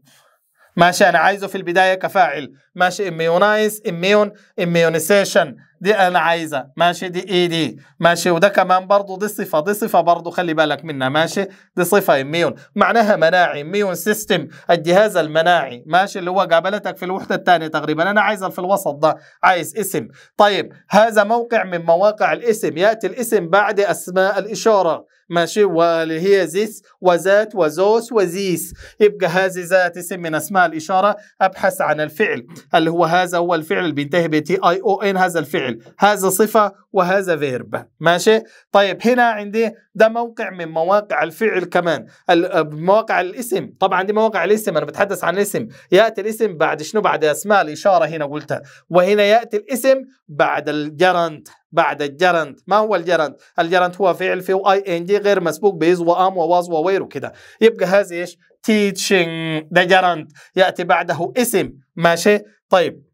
ماشي انا عايزه في البدايه كفاعل ماشي اميونايز اميون اميونيزيشن دي انا عايزه ماشي دي اي دي ماشي وده كمان برضه دي صفه دي صفه برضه خلي بالك منها ماشي دي صفه اميون معناها مناعي اميون سيستم الجهاز المناعي ماشي اللي هو قابلتك في الوحده الثانيه تقريبا انا عايزه في الوسط ده عايز اسم طيب هذا موقع من مواقع الاسم ياتي الاسم بعد اسماء الاشاره ماشي واللي هي زيس وذات وزوس وزيس يبقى هذه ذات اسم من اسماء الاشاره ابحث عن الفعل اللي هو هذا هو الفعل اللي بينتهي ب تي اي او ان هذا الفعل هذا صفه وهذا فيرب ماشي طيب هنا عندي ده موقع من مواقع الفعل كمان مواقع الاسم طبعا دي مواقع الاسم انا بتحدث عن الاسم ياتي الاسم بعد شنو بعد اسماء الاشاره هنا قلتها وهنا ياتي الاسم بعد الجرنت بعد الجرند ما هو الجرند الجرند هو فعل في اي ان جي غير مسبوق بيز وام وواز وويرو كده يبقى هذا ايش teaching ده جرند ياتي بعده اسم ماشي طيب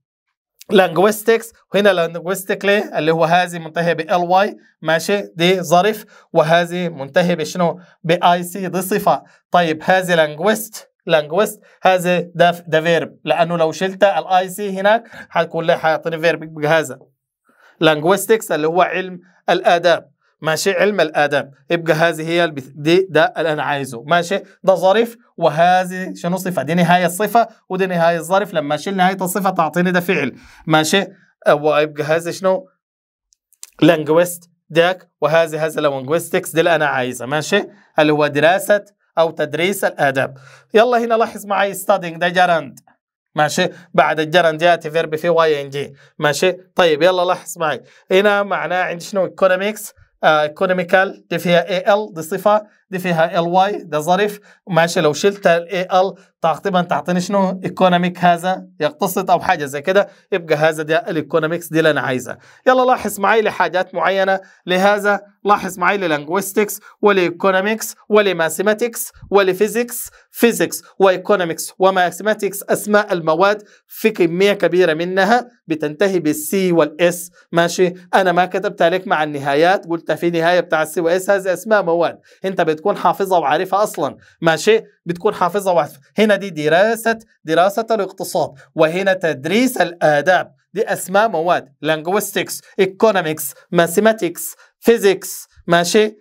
لانجويستكس وهنا لانجويستيك ليه اللي هو هذه منتهيه ب ال واي ماشي دي ظرف وهذه منتهيه بشنو باي سي دي صفه طيب هذه لانجويست لانجويست هذه ده فيرب لانه لو شلت الاي سي هناك حتكون حيعطيني فيرب بهذا هذا لانجويستكس اللي هو علم الاداب ماشي علم الاداب يبقى هذه هي دي ده اللي انا عايزه ماشي ده ظرف وهذه شنو صفه دي نهايه الصفه ودي نهايه الظرف لما اشيل نهايه الصفه تعطيني ده فعل ماشي ويبقى هذا شنو لانجويست داك وهذه هذا لانجويستكس دي اللي انا عايزه ماشي اللي هو دراسه او تدريس الاداب يلا هنا لاحظ معي ستادينج ده جراند ماشي بعد الجرن جاتي فيرب في واي ان جي ماشي طيب يلا لاحظ معي هنا معناه عندي شنو ايكونوميكس ايكونوميكال دي فيها اي ال دي صفه دي فيها ال واي ده ظريف ماشي لو شلت الاي ال تقريبا تعطيني شنو ايكونوميك هذا يقتصد او حاجه زي كده يبقى هذا ده الايكونوميكس دي اللي انا عايزها يلا لاحظ معي لحاجات معينه لهذا لاحظ معي للانجويستكس والايكونوميكس والماثيماتكس ولفيزيكس فيزيكس وايكونوميكس وماثيماتكس اسماء المواد في كميه كبيره منها بتنتهي بالسي والاس ماشي انا ما كتبت عليك مع النهايات قلت في نهايه بتاع السي واس هذه اسماء مواد انت بتكون حافظها وعارفها اصلا ماشي بتكون حافظها وعارفة. هنا دي دراسه دراسه الاقتصاد وهنا تدريس الاداب دي اسماء مواد linguistics economics mathematics physics ماشي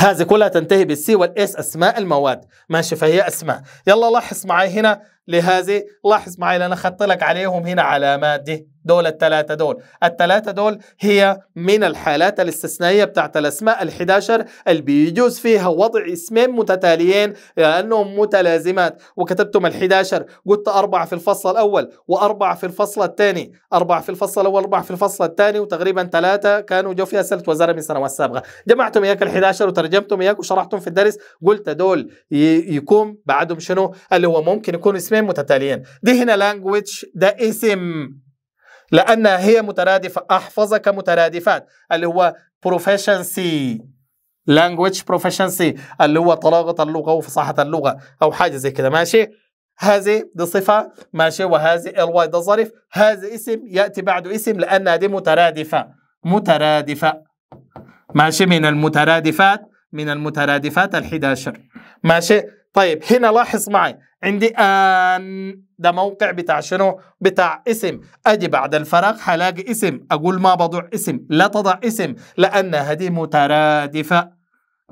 هذه كلها تنتهي بالسي والاس اسماء المواد ماشي فهي اسماء يلا لاحظ معي هنا لهذه لاحظ معي انا اخذت لك عليهم هنا علامات دي دول الثلاثة دول الثلاثة دول هي من الحالات الاستثنائية بتاعت الأسماء الحداشر اللي بيجوز فيها وضع اسمين متتاليين لأنهم متلازمات وكتبتم الحداشر قلت أربعة في الفصل الأول وأربعة في الفصل الثاني أربعة في الفصل الأول وأربعة في الفصل الثاني وتقريبا ثلاثة كانوا جو فيها أسئلة وزارة من السنوات السابقة جمعتم إياك ال11 وترجمتم إياك وشرحتم في الدرس قلت دول يكون بعدهم شنو اللي هو ممكن يكون اسمين متتاليين دي هنا لانجويج ده اسم لانها هي مترادفه احفظك مترادفات اللي هو بروفيشنسي لانجويج بروفيشنسي اللي هو طلاقه اللغه وفصاحه اللغه او حاجه زي كده ماشي هذه دي صفه ماشي وهذه الواي ده ظرف هذا اسم ياتي بعده اسم لانها دي مترادفه مترادفه ماشي من المترادفات من المترادفات ال11 ماشي طيب هنا لاحظ معي عندي ان ده موقع بتاع شنو بتاع اسم اجي بعد الفراغ هلاقي اسم اقول ما بضع اسم لا تضع اسم لان هذه مترادفه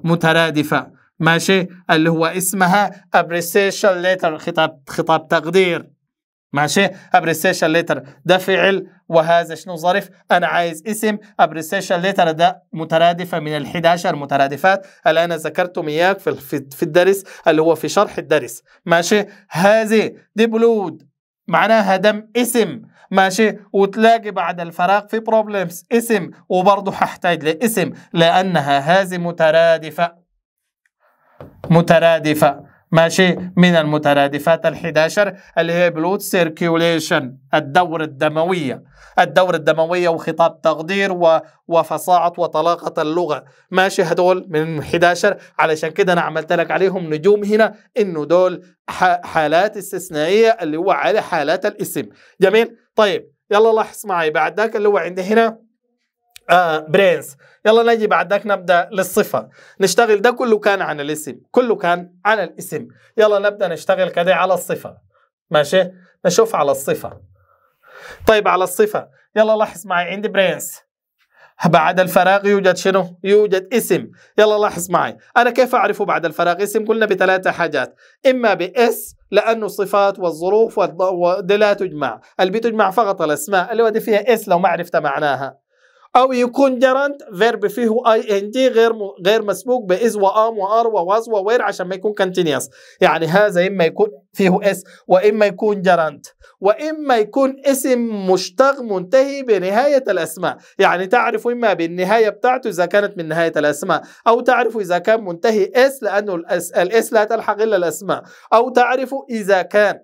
مترادفه ماشي اللي هو اسمها appreciation letter خطاب خطاب تقدير ماشي ابريسيشن ليتر ده فعل وهذا شنو ظرف انا عايز اسم ابريسيشن ليتر ده مترادفه من ال11 مترادفات اللي انا ذكرتهم اياك في في الدرس اللي هو في شرح الدرس ماشي هذه دي بلود معناها دم اسم ماشي وتلاقي بعد الفراغ في بروبلمز اسم وبرضه هحتاج لاسم لانها هذه مترادفه مترادفه ماشي من المترادفات ال11 اللي هي بلود سيركيوليشن الدورة الدموية الدورة الدموية وخطاب تقدير و... وفصاعة وطلاقة اللغة ماشي هدول من 11 علشان كده أنا عملت لك عليهم نجوم هنا إنه دول ح... حالات استثنائية اللي هو على حالات الاسم جميل طيب يلا لاحظ معي بعد ذاك اللي هو عندي هنا آه برينز يلا نجي بعد ذاك نبدا للصفه نشتغل ده كله كان عن الاسم كله كان عن الاسم يلا نبدا نشتغل كده على الصفه ماشي نشوف على الصفه طيب على الصفه يلا لاحظ معي عندي برينز بعد الفراغ يوجد شنو؟ يوجد اسم يلا لاحظ معي أنا كيف أعرفه بعد الفراغ اسم؟ قلنا بثلاثة حاجات إما بإس لأنه الصفات والظروف دي لا تجمع اللي بتجمع فقط الأسماء اللي ودي فيها إس لو ما عرفت معناها أو يكون جرنت فيرب فيه اي ان دي غير غير مسبوق بإز وآم وآر وواز ووير عشان ما يكون كونتينيوس يعني هذا إما يكون فيه اس وإما يكون جرنت وإما يكون اسم مشتق منتهي بنهاية الأسماء يعني تعرف إما بالنهاية بتاعته إذا كانت من نهاية الأسماء أو تعرف إذا كان منتهي اس لأنه الاس, الإس لا تلحق إلا الأسماء أو تعرف إذا كان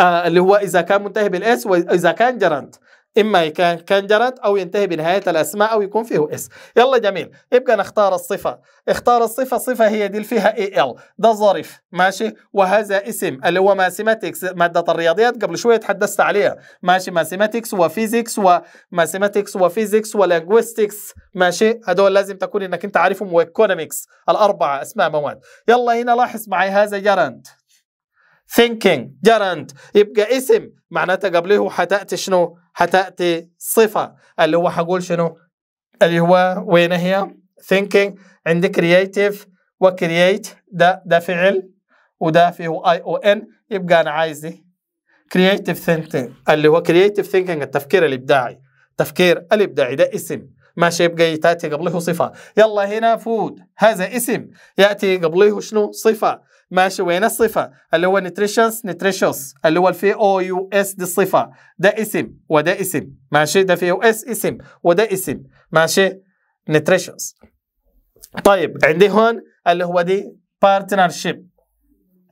آه اللي هو اذا كان منتهي بالاس واذا كان جرنت إما كان كان أو ينتهي بنهاية الأسماء أو يكون فيه اس يلا جميل يبقى نختار الصفة اختار الصفة صفة هي دي اللي فيها اي ال ده ظرف ماشي وهذا اسم اللي هو ماثيماتكس مادة الرياضيات قبل شوية تحدثت عليها ماشي ماثيماتكس وفيزيكس وماثيماتكس وفيزيكس ولينجويستكس ماشي هدول لازم تكون انك انت عارفهم وايكونوميكس الأربعة اسماء مواد يلا هنا لاحظ معي هذا جرنت thinking جرنت يبقى اسم معناتها قبله حتأتي شنو حتأتي صفة اللي هو حقول شنو اللي هو وين هي thinking عندي creative و create ده ده فعل وده فيه اي او ان يبقى انا عايز دي إيه؟ creative thinking اللي هو creative thinking التفكير الابداعي التفكير الابداعي ده اسم ماشي يبقى تاتي قبله صفه يلا هنا فود هذا اسم ياتي قبله شنو صفه ماشي وين الصفه اللي هو نتريشنس نتريشوس اللي هو الفي او يو اس دي الصفه ده اسم وده اسم ماشي ده في او اس اسم وده اسم ماشي نتريشوس طيب عندي هون اللي هو دي بارتنرشيب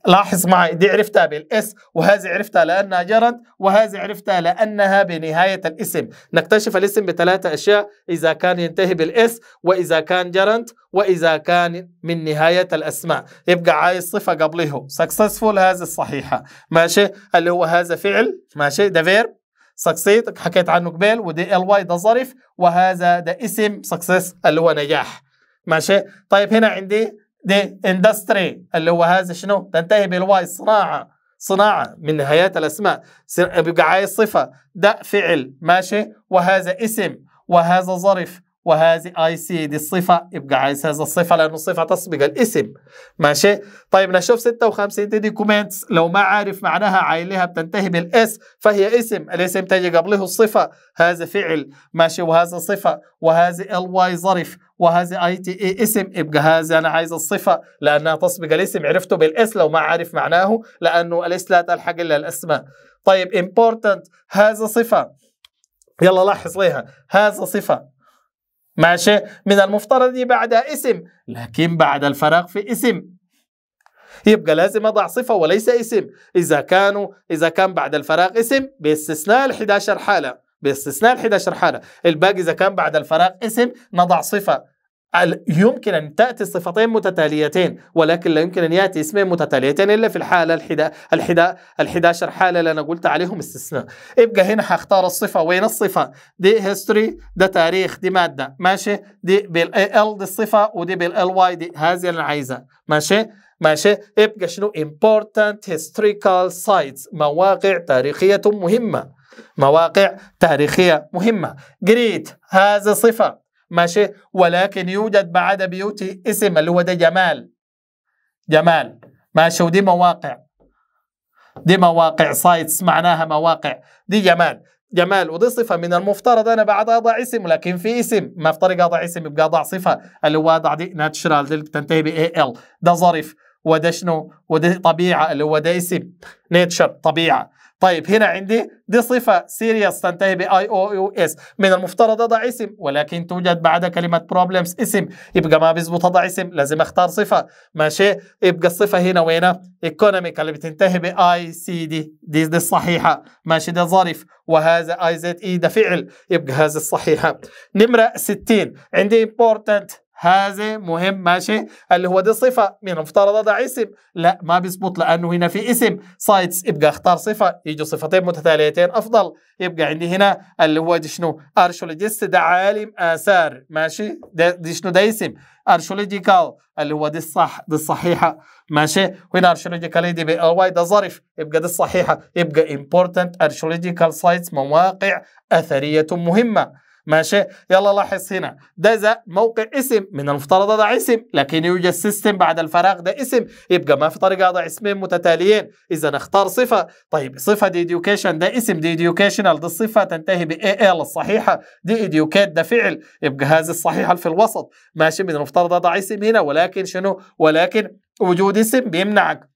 لاحظ معي دي عرفتها بالاس وهذه عرفتها لانها جرت وهذه عرفتها لانها بنهايه الاسم نكتشف الاسم بثلاثه اشياء اذا كان ينتهي بالاس واذا كان جرنت واذا كان من نهايه الاسماء يبقى عايز صفه قبله سكسسفول هذه الصحيحه ماشي اللي هو هذا فعل ماشي ده فيرب سكسيد حكيت عنه قبل ودي ال واي ده ظرف وهذا ده اسم سكسس اللي هو نجاح ماشي طيب هنا عندي دي اندستري اللي هو هذا شنو تنتهي بالواي صناعه صناعه من نهايات الاسماء بيبقى عايز صفه ده فعل ماشي وهذا اسم وهذا ظرف وهذه اي سي دي الصفه يبقى عايز هذا الصفه لانه الصفه تسبق الاسم ماشي طيب نشوف 56 دي, دي كومنتس لو ما عارف معناها عايلها بتنتهي بالاس فهي اسم الاسم تجي قبله الصفه هذا فعل ماشي وهذا صفه وهذه ال واي ظرف وهذا اي تي اي اسم يبقى هذا انا عايز الصفه لانها تسبق الاسم عرفته بالاس لو ما عارف معناه لانه الاس لا تلحق الا الاسماء طيب امبورتنت هذا صفه يلا لاحظ ليها هذا صفه ماشي من المفترض بعدها اسم لكن بعد الفراغ في اسم يبقى لازم اضع صفه وليس اسم اذا كانوا اذا كان بعد الفراغ اسم باستثناء ال 11 حاله باستثناء ال 11 حاله الباقي اذا كان بعد الفراغ اسم نضع صفه يمكن أن تأتي صفتين متتاليتين ولكن لا يمكن أن يأتي اسمين متتاليتين إلا في الحالة الحدا الحدا ال11 حالة اللي أنا قلت عليهم استثناء ابقى هنا هختار الصفة وين الصفة دي هيستوري ده تاريخ دي مادة ماشي دي بالال دي الصفة ودي بالال واي دي هذه اللي أنا عايزها ماشي ماشي ابقى شنو important historical sites مواقع تاريخية مهمة مواقع تاريخية مهمة great هذا صفة ماشي ولكن يوجد بعد بيوتي اسم اللي هو ده جمال جمال ماشي ودي مواقع دي مواقع سايتس معناها مواقع دي جمال جمال ودي صفة من المفترض أنا بعد أضع اسم لكن في اسم ما افترق أضع اسم يبقى أضع صفة اللي هو أضع دي ناتشرال دي بتنتهي ب ال ده ظرف وده شنو وده طبيعة اللي هو ده اسم نيتشر طبيعة طيب هنا عندي دي صفة سيريس تنتهي بآي او يو اس من المفترض أضع اسم ولكن توجد بعد كلمة بروبلمز اسم يبقى ما بيزبط أضع اسم لازم أختار صفة ماشي يبقى الصفة هنا وينها ايكونوميك اللي بتنتهي بآي سي دي دي دي الصحيحة ماشي ده ظرف وهذا اي زد اي ده فعل يبقى هذا الصحيحة نمرة 60 عندي important هذا مهم ماشي اللي هو دي صفة من المفترض أضع اسم لا ما بيزبط لأنه هنا في اسم سايتس يبقى اختار صفة يجوا صفتين متتاليتين أفضل يبقى عندي هنا اللي هو دي شنو أرشولوجيست ده عالم آثار ماشي دي شنو ده اسم أرشولوجيكال اللي هو دي الصح دي الصحيحة ماشي وهنا أرشولوجيكال دي بي واي ده ظرف يبقى دي الصحيحة يبقى important أرشولوجيكال سايتس مواقع أثرية مهمة ماشي يلا لاحظ هنا ده ذا موقع اسم من المفترض ده اسم لكن يوجد سيستم بعد الفراغ ده اسم يبقى ما في طريقه اضع اسمين متتاليين اذا اختار صفه طيب صفه دي education ده اسم دي educational دي الصفه تنتهي ب ال الصحيحه دي educate ده فعل يبقى هذه الصحيحه في الوسط ماشي من المفترض اضع اسم هنا ولكن شنو ولكن وجود اسم بيمنعك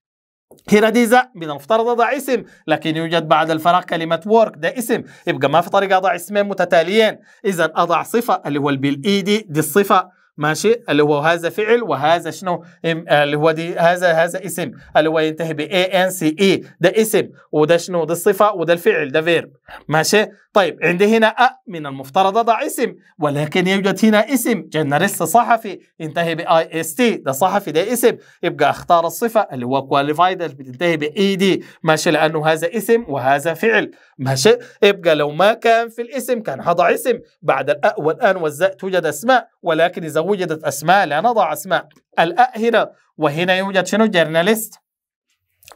هيراديزا من المفترض اضع اسم لكن يوجد بعد الفراغ كلمه work ده اسم يبقى ما في طريقه اضع اسمين متتاليين اذا اضع صفه اللي هو بالاي دي دي الصفه ماشي اللي هو هذا فعل وهذا شنو آه، اللي هو دي هذا هذا اسم اللي هو ينتهي ب A N C E ده اسم وده شنو ده الصفه وده الفعل ده فيرب ماشي طيب عندي هنا أ من المفترض أضع اسم ولكن يوجد هنا اسم جنراليست صحفي ينتهي ب IST ده صحفي ده اسم يبقى أختار الصفة اللي هو qualified اللي بتنتهي ب ED ماشي لأنه هذا اسم وهذا فعل ماشي يبقى لو ما كان في الاسم كان هضع اسم بعد الأ والآن والزاء توجد أسماء ولكن إذا وجدت أسماء لا نضع أسماء الأ هنا وهنا يوجد شنو جرناليست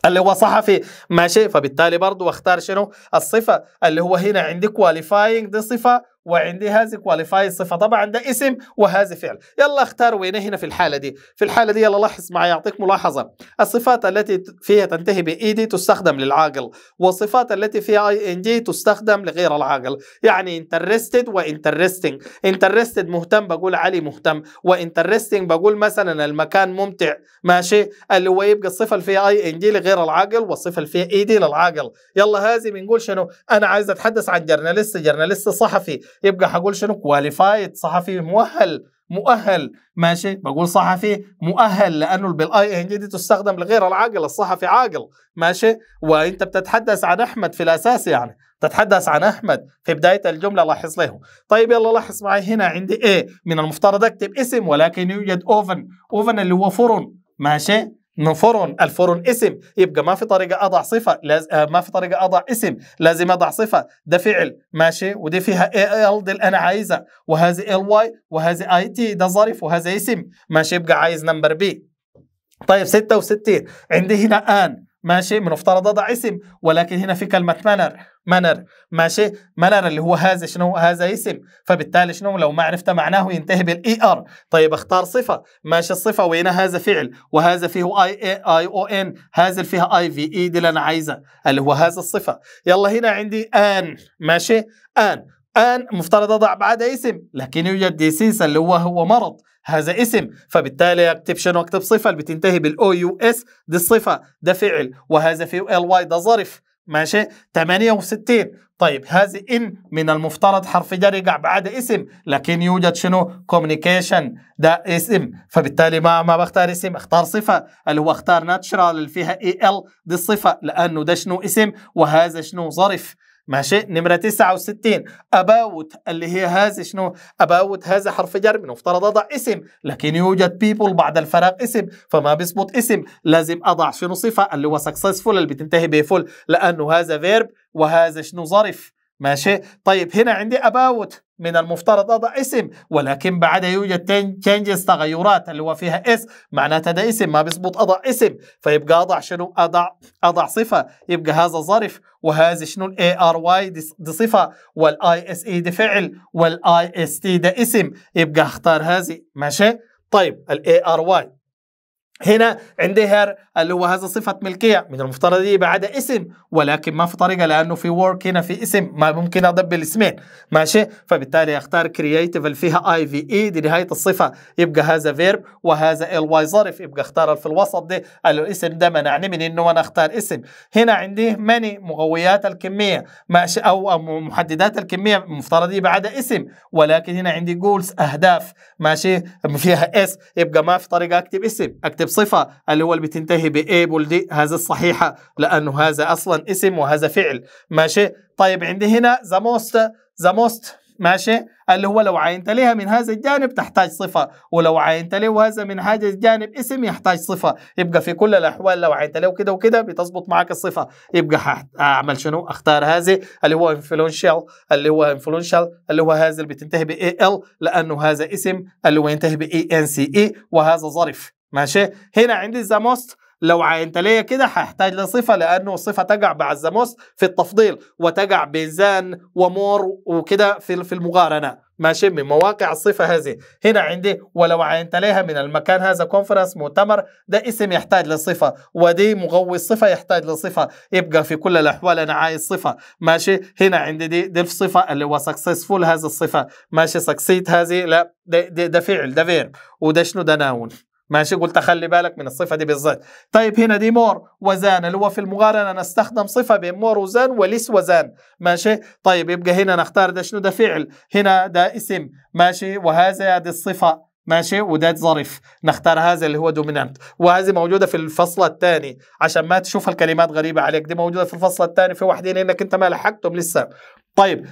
اللي هو صحفي ماشي فبالتالي برضو اختار شنو الصفه اللي هو هنا عندي qualifying دي صفه وعندي هذه كواليفاي صفه طبعا ده اسم وهذا فعل يلا اختار وين هنا في الحاله دي في الحاله دي يلا لاحظ معي اعطيك ملاحظه الصفات التي فيها تنتهي بإيدي دي e تستخدم للعاقل والصفات التي فيها اي ان جي تستخدم لغير العاقل يعني انترستد وانترستنج انترستد مهتم بقول علي مهتم وانترستنج بقول مثلا المكان ممتع ماشي اللي هو يبقى الصفه اللي فيها اي ان جي لغير العاقل والصفه اللي فيها اي e دي للعاقل يلا هذه بنقول شنو انا عايز اتحدث عن جرناليست جرناليست صحفي يبقى حقول شنو كواليفايد صحفي مؤهل مؤهل ماشي بقول صحفي مؤهل لانه بالاي ان دي تستخدم لغير العاقل الصحفي عاقل ماشي وانت بتتحدث عن احمد في الاساس يعني تتحدث عن احمد في بدايه الجمله لاحظ له طيب يلا لاحظ معي هنا عندي ايه من المفترض اكتب اسم ولكن يوجد اوفن اوفن اللي هو فرن ماشي من فرن الفرن اسم يبقى ما في طريقة أضع صفة لاز... آه ما في طريقة أضع اسم لازم أضع صفة ده فعل ماشي ودي فيها ال دي اللي أنا عايزة وهذه LY وهذه اي تي ده ظرف وهذا اسم ماشي يبقى عايز نمبر بي طيب 66 عندي هنا ان ماشي من المفترض اضع اسم ولكن هنا في كلمه منر منر ماشي منر اللي هو هذا شنو هذا اسم فبالتالي شنو لو ما عرفت معناه ينتهي بالاي ار er. طيب اختار صفه ماشي الصفه وهنا هذا فعل وهذا فيه اي اي او ان هذا فيها اي في اي دي اللي انا عايزه اللي هو هذا الصفه يلا هنا عندي ان ماشي ان أن مفترض أضع بعدها اسم لكن يوجد ديسيس اللي هو هو مرض هذا اسم فبالتالي اكتب شنو اكتب صفة اللي بتنتهي بالأو يو اس دي الصفة ده فعل وهذا في ال واي ده ظرف ماشي 68 طيب هذه ان من المفترض حرف جر يقع بعد اسم لكن يوجد شنو كوميونيكيشن ده اسم فبالتالي ما ما بختار اسم اختار صفه اللي هو اختار ناتشرال اللي فيها اي e ال دي الصفه لانه ده شنو اسم وهذا شنو ظرف ماشي نمرة 69 about اللي هي هذا شنو about هذا حرف جر بنفترض أضع اسم لكن يوجد people بعد الفراغ اسم فما بيزبط اسم لازم أضع شنو صفة اللي هو successful اللي بتنتهي بفول لأنه هذا verb وهذا شنو ظرف ماشي طيب هنا عندي اباوت من المفترض اضع اسم ولكن بعدها يوجد changes تغيرات اللي هو فيها اس معناتها ده اسم ما بيزبط اضع اسم فيبقى اضع شنو اضع اضع صفه يبقى هذا ظرف وهذا شنو الاي ار واي دي صفه والاي اس اي e دي فعل والاي اس تي ده اسم يبقى اختار هذه ماشي طيب الاي ار واي هنا عندي هير اللي هو هذا صفة ملكية من المفترض يبقى عدا اسم ولكن ما في طريقة لأنه في work هنا في اسم ما ممكن أضب الاسمين ماشي فبالتالي أختار creative اللي فيها اي في اي دي نهاية الصفة يبقى هذا verb وهذا ال واي ظرف يبقى اختار في الوسط دي الاسم ده منعني من إنه أنا أختار اسم هنا عندي ماني مغويات الكمية ماشي أو محددات الكمية المفترض يبقى عدا اسم ولكن هنا عندي goals أهداف ماشي فيها اس يبقى ما في طريقة أكتب اسم أكتب تكتب صفة اللي هو اللي بتنتهي بإيبل دي هذا الصحيحة لأنه هذا أصلا اسم وهذا فعل ماشي طيب عندي هنا ذا موست ذا موست ماشي اللي هو لو عينت لها من هذا الجانب تحتاج صفة ولو عينت له هذا من هذا الجانب اسم يحتاج صفة يبقى في كل الأحوال لو عينت له كده وكده بتظبط معك الصفة يبقى هعمل شنو أختار هذه اللي هو influential اللي هو influential اللي هو هذا اللي بتنتهي ب AL لأنه هذا اسم اللي هو ينتهي ب ENCE e، وهذا ظرف ماشي هنا عندي ذا موست لو ليا كده هحتاج لصفة لأنه الصفة تقع بعد ذا موست في التفضيل وتقع بين زان ومور وكده في في المقارنة ماشي من مواقع الصفة هذه هنا عندي ولو ليها من المكان هذا كونفرنس مؤتمر ده اسم يحتاج لصفة ودي مغوي الصفة يحتاج لصفة يبقى في كل الأحوال أنا عايز صفة ماشي هنا عندي دي دي الصفة اللي هو سكسسفول هذه الصفة ماشي سكسيت هذه لا ده, ده, ده فعل ده فيرب وده شنو ده ناون ماشي قلت خلي بالك من الصفه دي بالذات طيب هنا دي مور وزان اللي هو في المقارنه نستخدم صفه بين مور وزان وليس وزان ماشي طيب يبقى هنا نختار ده شنو ده فعل هنا ده اسم ماشي وهذا دي الصفه ماشي وده ظرف نختار هذا اللي هو دومينانت وهذه موجوده في الفصل الثاني عشان ما تشوف الكلمات غريبه عليك دي موجوده في الفصل الثاني في واحدين انك انت ما لحقتهم لسه طيب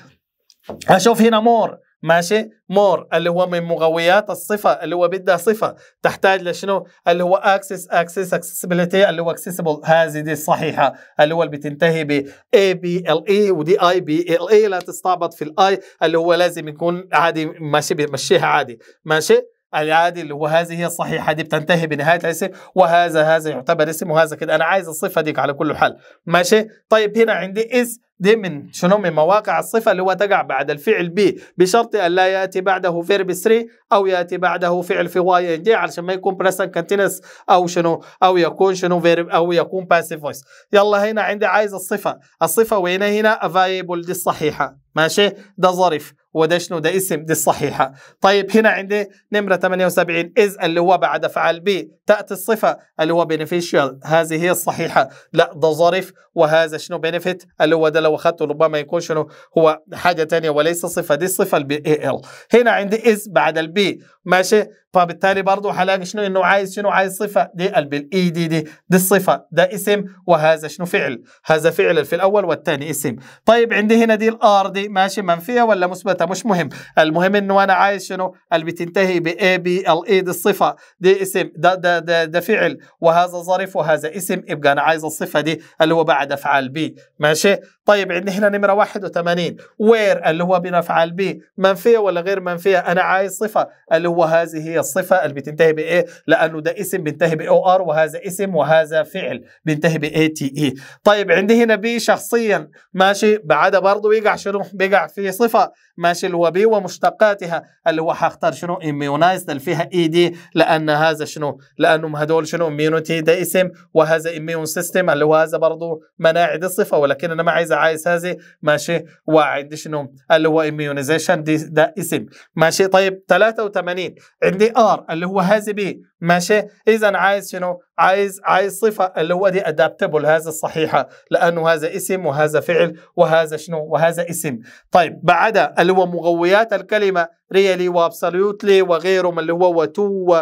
اشوف هنا مور ماشي مور اللي هو من مغويات الصفه اللي هو بدها صفه تحتاج لشنو اللي هو اكسس اكسس اكسسبيليتي اللي هو اكسسبل هذه دي الصحيحه اللي هو اللي بتنتهي ب اي بي ال اي ودي اي بي ال اي لا تستعبط في الاي اللي هو لازم يكون عادي ماشي بمشيها عادي ماشي اللي هو هذه هي الصحيحة دي بتنتهي بنهاية الاسم وهذا هذا يعتبر اسم وهذا كده أنا عايز الصفة ديك على كل حال ماشي طيب هنا عندي إز دي من شنو من مواقع الصفة اللي هو تقع بعد الفعل بي بشرط أن لا يأتي بعده فيرب 3 أو يأتي بعده فعل في واي ان جي علشان ما يكون بريسنت كنتينس أو شنو أو يكون شنو فيرب أو يكون باسيف فويس يلا هنا عندي عايز الصفة الصفة وين هنا افايبل دي الصحيحة ماشي ده ظريف وده شنو ده اسم دي الصحيحة طيب هنا عندي نمرة 78 إذ اللي هو بعد فعل بي تأتي الصفة اللي هو beneficial هذه هي الصحيحة لا ده ظرف وهذا شنو benefit اللي هو ده لو أخذته ربما يكون شنو هو حاجة تانية وليس صفة دي الصفة البي اي ال هنا عندي إذ بعد البي ماشي فبالتالي برضه هلاقي شنو انه عايز شنو عايز صفه دي بالاي دي دي دي الصفه ده اسم وهذا شنو فعل هذا فعل في الاول والثاني اسم طيب عندي هنا دي الار دي ماشي منفيه ولا مثبته مش مهم المهم انه انا عايز شنو اللي بتنتهي ب اي بي ال اي دي الصفه دي اسم ده ده ده, ده فعل وهذا ظرف وهذا اسم يبقى انا عايز الصفه دي اللي هو بعد افعال بي ماشي طيب عندي هنا نمره 81 وير اللي هو بنفعل بي منفيه ولا غير منفيه انا عايز صفه اللي هو هذه هي الصفه اللي بتنتهي بايه لانه ده اسم بينتهي باو ار وهذا اسم وهذا فعل بينتهي باي تي اي طيب عندي هنا بي شخصيا ماشي بعد برضه بيقع شنو بيقع في صفه ماشي اللي هو بي ومشتقاتها اللي هو هختار شنو اميونايز اللي فيها اي e دي لان هذا شنو لانهم هدول شنو إميونتي ده اسم وهذا اميون سيستم اللي هو هذا برضه مناعي دي الصفه ولكن انا ما عايز عايز هذه ماشي وعندي شنو اللي هو اميونيزيشن ده اسم ماشي طيب 83 عندي ار اللي هو هذه بي ماشي اذا عايز شنو عايز عايز صفه اللي هو دي ادابتبل هذا الصحيحه لانه هذا اسم وهذا فعل وهذا شنو وهذا اسم طيب بعدها اللي هو مغويات الكلمه ريالي وابسوليوتلي وغيرهم اللي هو وتو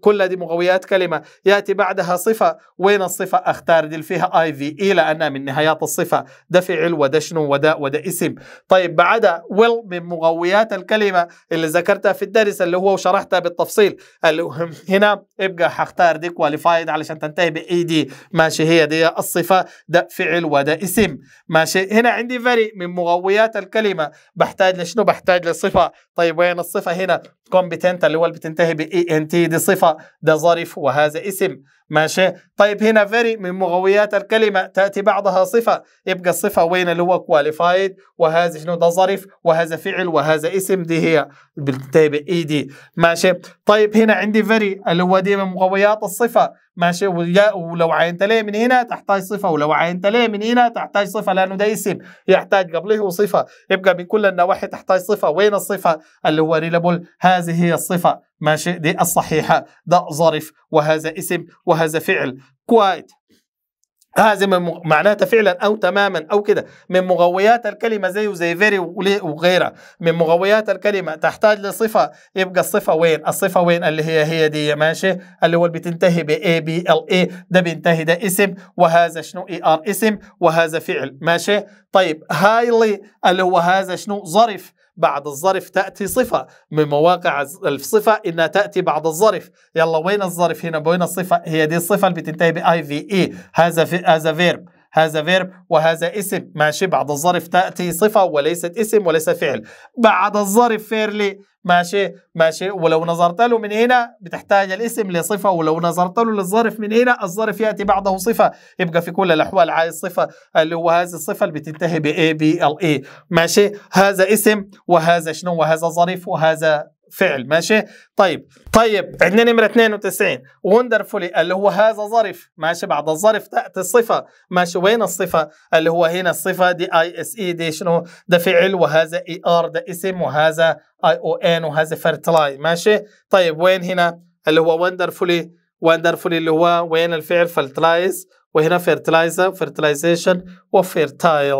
كل دي مغويات كلمة يأتي بعدها صفة وين الصفة أختار دي فيها اي في إي لأنها من نهايات الصفة ده فعل وده شنو وده وده اسم طيب بعدها ويل من مغويات الكلمة اللي ذكرتها في الدرس اللي هو شرحتها بالتفصيل اللي هنا ابقى حختار دي كواليفايد علشان تنتهي بإي دي e ماشي هي دي الصفة ده فعل وده اسم ماشي هنا عندي فري من مغويات الكلمة بحتاج لشنو بحتاج للصفة طيب وين الصفة هنا كومبتنت اللي هو اللي بتنتهي ب اي ان تي دي صفه ده ظرف وهذا اسم ماشي طيب هنا فيري من مغويات الكلمة تأتي بعدها صفة يبقى الصفة وين اللي هو كواليفايد وهذا شنو ده ظرف وهذا فعل وهذا اسم دي هي بالتابع اي دي ماشي طيب هنا عندي فيري اللي هو دي من مغويات الصفة ماشي ولو عينت ليه من هنا تحتاج صفة ولو عينت ليه من هنا تحتاج صفة لأنه ده اسم يحتاج قبله صفة يبقى من كل النواحي تحتاج صفة وين الصفة اللي هو ريلابل هذه هي الصفة ماشي دي الصحيحة ده ظرف وهذا اسم وهذا فعل كويت هذا من معناتها فعلا او تماما او كده من مغويات الكلمه زي وزي فيري وغيرها من مغويات الكلمه تحتاج لصفه يبقى الصفه وين الصفه وين اللي هي هي دي ماشي اللي هو اللي بتنتهي ب اي بي ال اي ده بينتهي ده اسم وهذا شنو اي e ار اسم وهذا فعل ماشي طيب هايلي اللي هو هذا شنو ظرف بعد الظرف تأتي صفة من مواقع الصفة إنها تأتي بعد الظرف يلا وين الظرف هنا وين الصفة هي دي الصفة اللي بتنتهي ب IVE هذا هذا فيرب هذا فيرب وهذا اسم ماشي بعد الظرف تأتي صفة وليست اسم وليس فعل بعد الظرف فيرلي ماشي ماشي ولو نظرت له من هنا بتحتاج الاسم لصفة ولو نظرت له للظرف من هنا الظرف يأتي بعده صفة يبقى في كل الأحوال عايز صفة اللي هو هذه الصفة اللي بتنتهي بـ A B L E ماشي هذا اسم وهذا شنو وهذا ظريف وهذا فعل ماشي طيب طيب عندنا نمره 92 وندرفولي اللي هو هذا ظرف ماشي بعد الظرف تاتي الصفه ماشي وين الصفه اللي هو هنا الصفه دي اي اس اي دي شنو ده فعل وهذا اي e ار ده اسم وهذا اي او ان وهذا فرتلاي ماشي طيب وين هنا اللي هو وندرفولي وندرفولي اللي هو وين الفعل فرتلايز وهنا فيرتلايزر فيرتلايزيشن وفيرتايل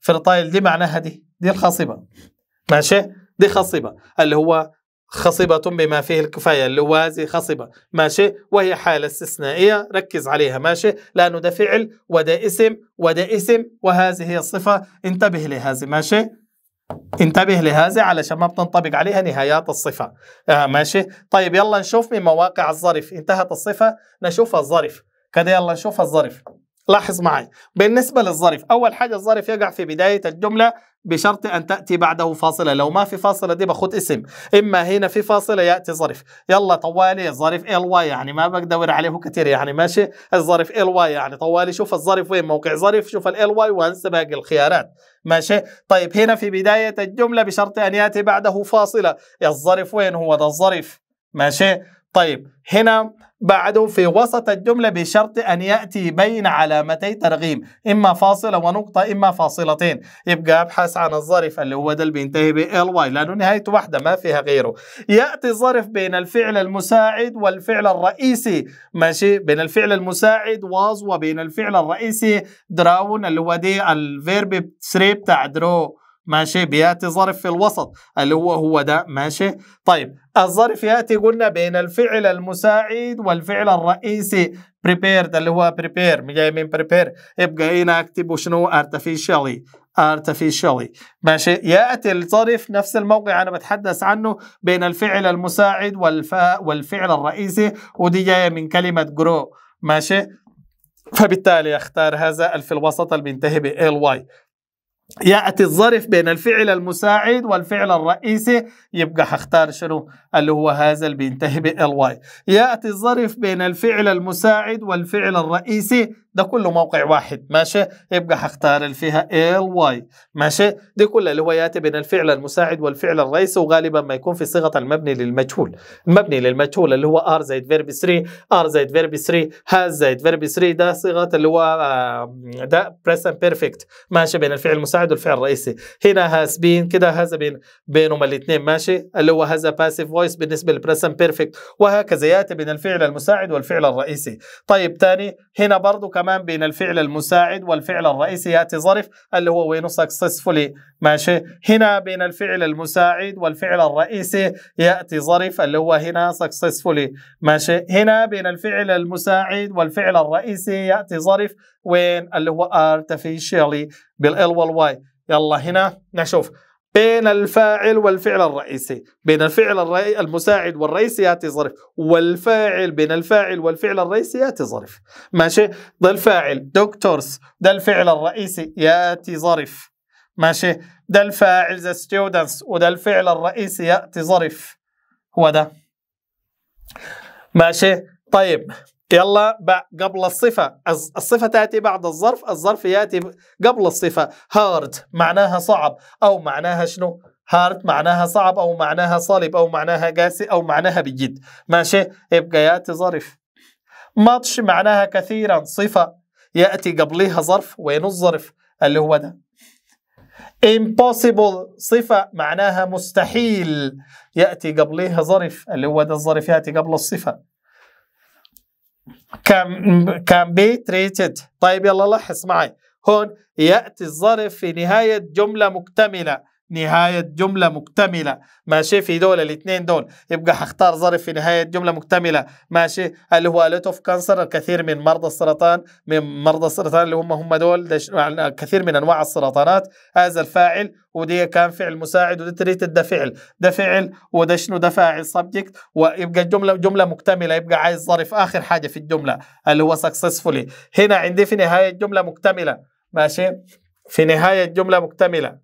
فيرتايل دي معناها دي دي الخاصبه ماشي دي خصيبة اللي هو خصبة بما فيه الكفاية اللوازي خصبة ماشي وهي حالة استثنائية ركز عليها ماشي لأنه ده فعل وده اسم وده اسم وهذه هي الصفة انتبه لهذه ماشي انتبه لهذه علشان ما بتنطبق عليها نهايات الصفة آه ماشي طيب يلا نشوف من مواقع الظرف انتهت الصفة نشوف الظرف كده يلا نشوف الظرف لاحظ معي بالنسبة للظرف أول حاجة الظرف يقع في بداية الجملة بشرط أن تأتي بعده فاصلة لو ما في فاصلة دي بخد اسم إما هنا في فاصلة يأتي ظرف يلا طوالي الظرف ال واي يعني ما بدور عليه كتير يعني ماشي الظرف ال واي يعني طوالي شوف الظرف وين موقع ظرف شوف ال واي وانسى باقي الخيارات ماشي طيب هنا في بداية الجملة بشرط أن يأتي بعده فاصلة الظرف وين هو ده الظرف ماشي طيب هنا بعده في وسط الجملة بشرط أن يأتي بين علامتي ترغيم إما فاصلة ونقطة إما فاصلتين يبقى أبحث عن الظرف اللي هو ده اللي بينتهي بإل ly لأنه نهايته واحدة ما فيها غيره يأتي الظرف بين الفعل المساعد والفعل الرئيسي ماشي بين الفعل المساعد was وبين الفعل الرئيسي دراون اللي هو دي الفيرب 3 بتاع درو ماشي بياتي ظرف في الوسط اللي هو هو ده ماشي طيب الظرف ياتي قلنا بين الفعل المساعد والفعل الرئيسي prepared اللي هو prepare جاي من prepare يبقى هنا اكتبه شنو artificially artificially ماشي ياتي الظرف نفس الموقع انا بتحدث عنه بين الفعل المساعد والفاء والفعل الرئيسي ودي جايه من كلمه grow ماشي فبالتالي اختار هذا في الوسط اللي بينتهي ب ly ياتي الظرف بين الفعل المساعد والفعل الرئيسي يبقى حختار شنو اللي هو هذا اللي بينتهي بالواي ياتي الظرف بين الفعل المساعد والفعل الرئيسي ده كله موقع واحد ماشي يبقى حختار الفئة ال y ماشي دي كلها اللي هو ياتي بين الفعل المساعد والفعل الرئيسي وغالبا ما يكون في صيغة المبني للمجهول المبني للمجهول اللي هو r زائد فيرب 3 r زائد فيرب 3 هاز زائد فيرب 3 ده صيغة اللي هو آه، ده بريزنت بيرفكت ماشي بين الفعل المساعد والفعل الرئيسي هنا هاز بين كده هذا بين بينهم الاثنين ماشي اللي هو هذا باسيف فويس بالنسبة للبريزنت بيرفكت وهكذا ياتي بين الفعل المساعد والفعل الرئيسي طيب ثاني هنا برضو كمان كمان بين الفعل المساعد والفعل الرئيسي ياتي ظرف اللي هو وين سكسسفولي ماشي هنا بين الفعل المساعد والفعل الرئيسي ياتي ظرف اللي هو هنا سكسسفولي ماشي هنا بين الفعل المساعد والفعل الرئيسي ياتي ظرف وين اللي هو artificially بالال والواي يلا هنا نشوف بين الفاعل والفعل الرئيسي بين الفعل الرئي المساعد والرئيسي ياتي ظرف والفاعل بين الفاعل والفعل الرئيسي ياتي ظرف ماشي ده الفاعل دكتورز ده الفعل الرئيسي ياتي ظرف ماشي ده الفاعل ذا ستودنتس وده الفعل الرئيسي ياتي ظرف هو ده ماشي طيب يلا قبل الصفة الصفة تأتي بعد الظرف الظرف يأتي قبل الصفة هارد معناها صعب أو معناها شنو هارد معناها صعب أو معناها صلب أو معناها قاسي أو معناها بجد ماشي يبقى يأتي ظرف ماتش معناها كثيرا صفة يأتي قبلها ظرف وين الظرف اللي هو ده impossible صفة معناها مستحيل يأتي قبلها ظرف اللي هو ده الظرف يأتي قبل الصفة كان كان بي تريتد طيب يلا لاحظ معي هون يأتي الظرف في نهاية جملة مكتملة نهاية جملة مكتملة ماشي في دول الاثنين دول يبقى حختار ظرف في نهاية جملة مكتملة ماشي اللي هو لوت اوف كانسر الكثير من مرضى السرطان من مرضى السرطان اللي هم هم دول يعني كثير من انواع السرطانات هذا الفاعل ودي كان فعل مساعد وده تريت ده فعل ده فعل وده شنو ده فاعل سبجكت ويبقى الجملة جملة مكتملة يبقى عايز ظرف آخر حاجة في الجملة اللي هو successfully هنا عندي في نهاية جملة مكتملة ماشي في نهاية جملة مكتملة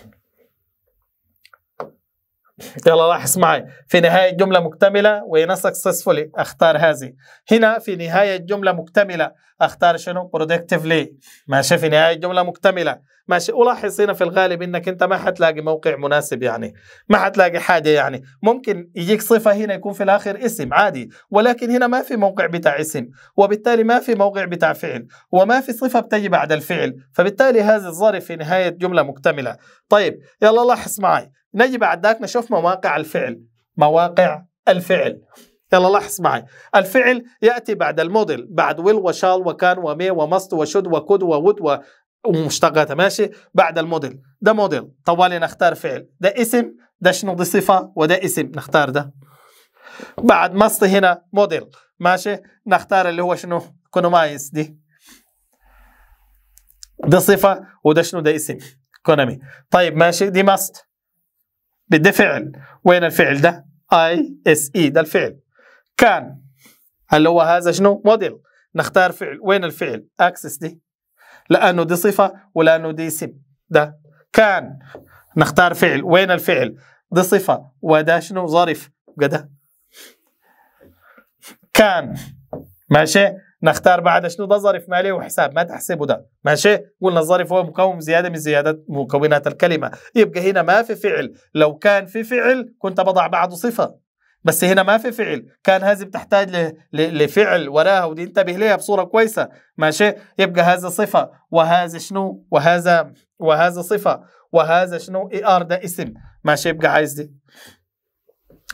يلا لاحظ معي في نهاية جملة مكتملة وين successfully اختار هذه هنا في نهاية جملة مكتملة اختار شنو productively ماشي في نهاية جملة مكتملة ماشي ألاحظ هنا في الغالب انك انت ما حتلاقي موقع مناسب يعني ما حتلاقي حاجة يعني ممكن يجيك صفة هنا يكون في الآخر اسم عادي ولكن هنا ما في موقع بتاع اسم وبالتالي ما في موقع بتاع فعل وما في صفة بتجي بعد الفعل فبالتالي هذا الظرف في نهاية جملة مكتملة طيب يلا لاحظ معي نجي بعد ذاك نشوف مواقع الفعل مواقع الفعل يلا لاحظ معي الفعل يأتي بعد الموديل بعد ويل وشال وكان ومي ومست وشد وكد وود ومشتقات ومشتقاتها ماشي بعد الموديل ده موديل طوالي نختار فعل ده اسم ده شنو دي صفة وده اسم نختار ده بعد مست هنا موديل ماشي نختار اللي هو شنو كونومايس دي ده صفة وده شنو ده اسم كونامي طيب ماشي دي ماست ده فعل وين الفعل ده اي اس اي ده الفعل كان هل هو هذا شنو موديل نختار فعل وين الفعل اكسس دي لانه دي صفه ولانه دي اسم ده كان نختار فعل وين الفعل دي صفه وده شنو ظرف ده كان ماشي نختار بعد شنو ده ظرف مالي وحساب ما تحسبه ده ماشي قلنا الظرف هو مكون زياده من زيادات مكونات الكلمه يبقى هنا ما في فعل لو كان في فعل كنت بضع بعده صفه بس هنا ما في فعل كان هذه بتحتاج لفعل وراها ودي انتبه ليها بصوره كويسه ماشي يبقى هذا صفه وهذا شنو وهذا وهذا صفه وهذا شنو اي ار ده اسم ماشي يبقى عايز دي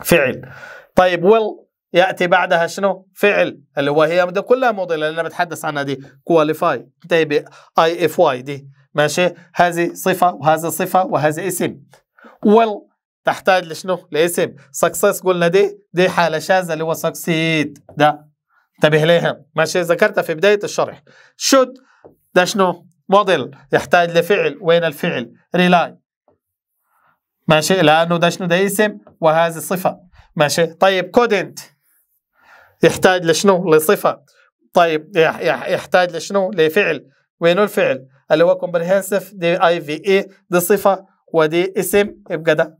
فعل طيب ويل ياتي بعدها شنو فعل اللي هو هي كلها موديل اللي انا بتحدث عنها دي كواليفاي انتهي ب اي اف واي دي ماشي هذه صفه وهذه صفه وهذا اسم ويل تحتاج لشنو لاسم سكسس قلنا دي دي حاله شاذه اللي هو سكسيد ده انتبه ليها ماشي ذكرتها في بدايه الشرح شوت ده شنو موديل يحتاج لفعل وين الفعل ريلاي ماشي لانه ده شنو ده اسم وهذه صفه ماشي طيب كودنت يحتاج لشنو لصفه طيب يحتاج لشنو لفعل وينو الفعل اللي هو comprehensive دي اي في اي دي صفه ودي اسم يبقى ده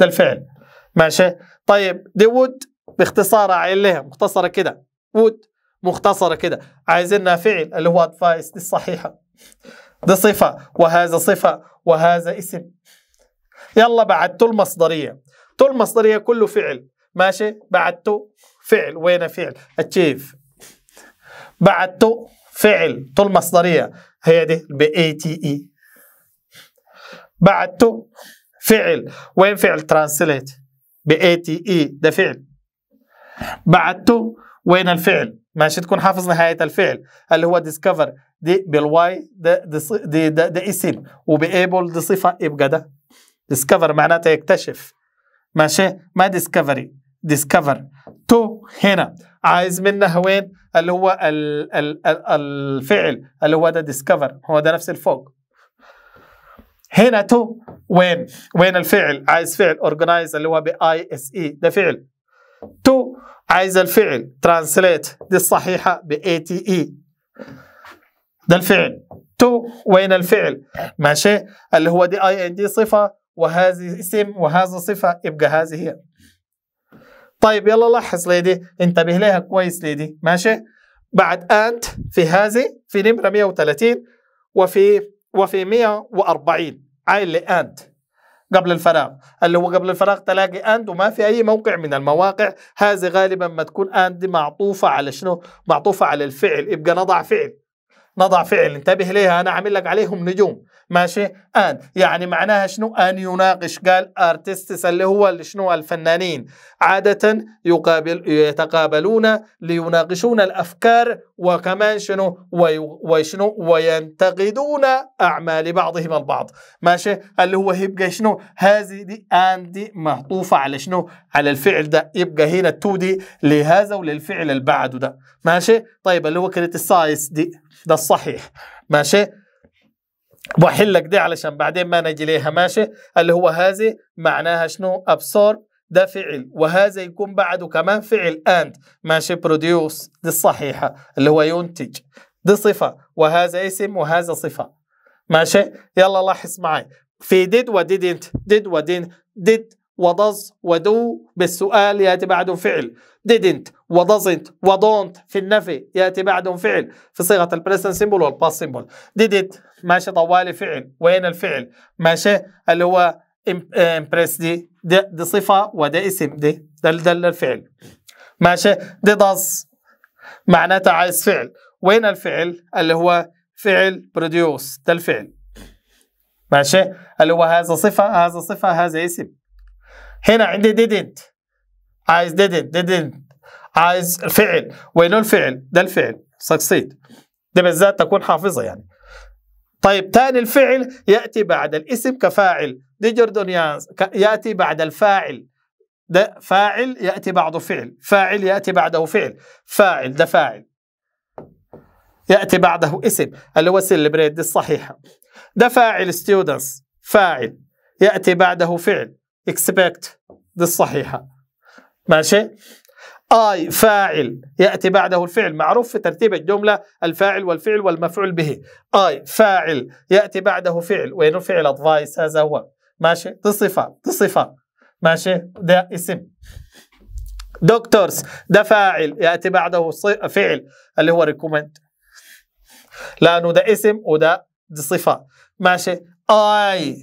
ده الفعل ماشي طيب دي وود باختصار عليها مختصره كده وود مختصره كده عايزيننا فعل اللي هو ادفايس دي الصحيحه دي صفه وهذا صفه وهذا اسم يلا بعدته المصدريه تو المصدريه كله فعل ماشي بعدته فعل وين فعل اتشيف بعد تو فعل تو المصدريه هي دي ب اي تي اي بعد تو فعل وين فعل ترانسليت ب اي تي اي ده فعل بعد تو وين الفعل ماشي تكون حافظ نهايه الفعل اللي هو ديسكفر دي بالواي ده دي ده, ده اسم وبيبل دي صفه يبقى ده ديسكفر معناتها يكتشف ماشي ما ديسكفري ديسكفر تو هنا عايز منها وين اللي هو ال ال ال الفعل اللي هو ده ديسكفر هو ده نفس الفوق هنا تو وين وين الفعل عايز فعل اورجنايز اللي هو باي اس اي ده فعل تو عايز الفعل ترانسليت دي الصحيحه باي تي اي ده الفعل تو وين الفعل ماشي اللي هو دي اي ان دي صفه وهذه اسم وهذا صفه يبقى هذه هي طيب يلا لاحظ ليدي انتبه لها كويس ليدي ماشي بعد أنت في هذه في نمرة 130 وفي وفي 140 عايل لأنت قبل الفراغ اللي هو قبل الفراغ تلاقي انت وما في أي موقع من المواقع هذه غالبا ما تكون انت معطوفة على شنو معطوفة على الفعل يبقى نضع فعل نضع فعل انتبه ليها انا عامل لك عليهم نجوم ماشي ان يعني معناها شنو ان يناقش قال ارتستس اللي هو اللي شنو الفنانين عاده يقابل يتقابلون ليناقشون الافكار وكمان شنو وشنو وينتقدون اعمال بعضهم البعض ماشي اللي هو يبقى شنو هذه دي ان دي معطوفه على شنو على الفعل ده يبقى هنا التو دي لهذا وللفعل اللي بعده ده ماشي طيب اللي هو كريتيسايز دي ده الصحيح ماشي بحل لك دي علشان بعدين ما نجي ليها ماشي اللي هو هذه معناها شنو absorb ده فعل وهذا يكون بعده كمان فعل and ماشي produce دي الصحيحة اللي هو ينتج دي صفة وهذا اسم وهذا صفة ماشي يلا لاحظ معي في did و didn't did و didn't did وضز ودو بالسؤال يأتي بعده فعل didn't وضزنت وdon't في النفي يأتي بعده فعل في صيغة البريسن سيمبل والباس سيمبل didn't ماشي طوالي فعل وين الفعل ماشي اللي هو آه، impress دي دي صفة وده اسم دي ده, دل الفعل ماشي دي ضز معناتها عايز فعل وين الفعل اللي هو فعل produce ده الفعل ماشي اللي هو هذا صفة هذا صفة هذا اسم هنا عندي didn't عايز didn't didn't عايز فعل وينه الفعل ده الفعل succeed ده بالذات تكون حافظه يعني طيب تاني الفعل يأتي بعد الاسم كفاعل دي جوردونيانز يأتي بعد الفاعل ده فاعل يأتي بعده فعل فاعل يأتي بعده فعل فاعل ده فاعل يأتي بعده اسم اللي هو سيلبريت دي الصحيحة ده فاعل ستودنتس فاعل يأتي بعده فعل expect دي الصحيحة ماشي I فاعل يأتي بعده الفعل معروف في ترتيب الجملة الفاعل والفعل والمفعول به I فاعل يأتي بعده فعل وين فعل advice هذا هو ماشي دي صفة دي صفة ماشي ده اسم دكتورز ده فاعل يأتي بعده فعل اللي هو recommend لأنه ده اسم وده دي صفة ماشي I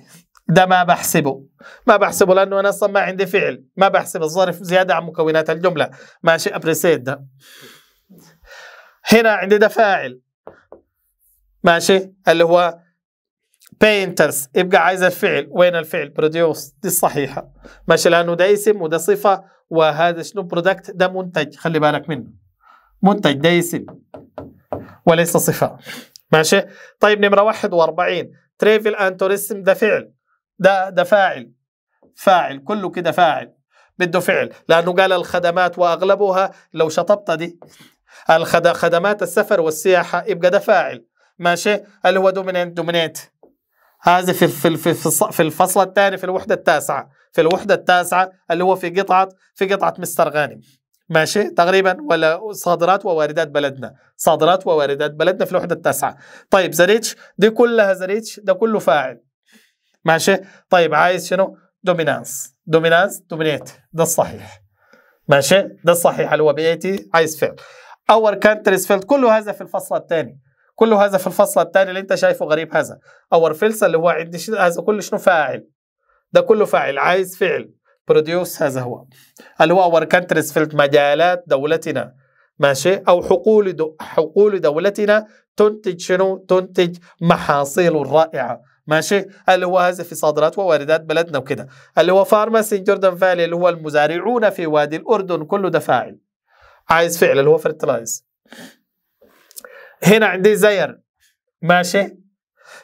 ده ما بحسبه ما بحسبه لانه انا اصلا ما عندي فعل ما بحسب الظرف زياده عن مكونات الجمله ماشي ابريسيت ده هنا عندي ده فاعل ماشي اللي هو painters يبقى عايز الفعل وين الفعل بروديوس دي الصحيحه ماشي لانه ده اسم وده صفه وهذا شنو برودكت ده منتج خلي بالك منه منتج ده اسم وليس صفه ماشي طيب نمره 41 تريفل ان توريسم ده فعل ده ده فاعل فاعل كله كده فاعل بده فعل لأنه قال الخدمات وأغلبها لو شطبت دي خدمات السفر والسياحة يبقى ده فاعل ماشي اللي هو دومينيت دومينيت هذا في في في في الفصل الثاني في الوحدة التاسعة في الوحدة التاسعة اللي هو في قطعة في قطعة مستر غانم ماشي تقريبا ولا صادرات وواردات بلدنا صادرات وواردات بلدنا في الوحدة التاسعة طيب زريتش دي كلها زريتش ده كله فاعل ماشي طيب عايز شنو دومينانس دومينانس دومينيت ده الصحيح ماشي ده الصحيح اللي هو بيتي عايز فعل اور كانتريز فيلد كل هذا في الفصل الثاني كل هذا في الفصل الثاني اللي انت شايفه غريب هذا اور فيلس اللي هو عندي هذا كله شنو فاعل ده كله فاعل عايز فعل بروديوس هذا هو اللي هو اور كانتريز فيلد مجالات دولتنا ماشي او حقول دو حقول دولتنا تنتج شنو تنتج محاصيل رائعه ماشي اللي هو هذا في صادرات وواردات بلدنا وكده اللي هو فارماسي جوردن فالي اللي هو المزارعون في وادي الأردن كله ده فاعل عايز فعل اللي هو فرتلايز هنا عندي زير ماشي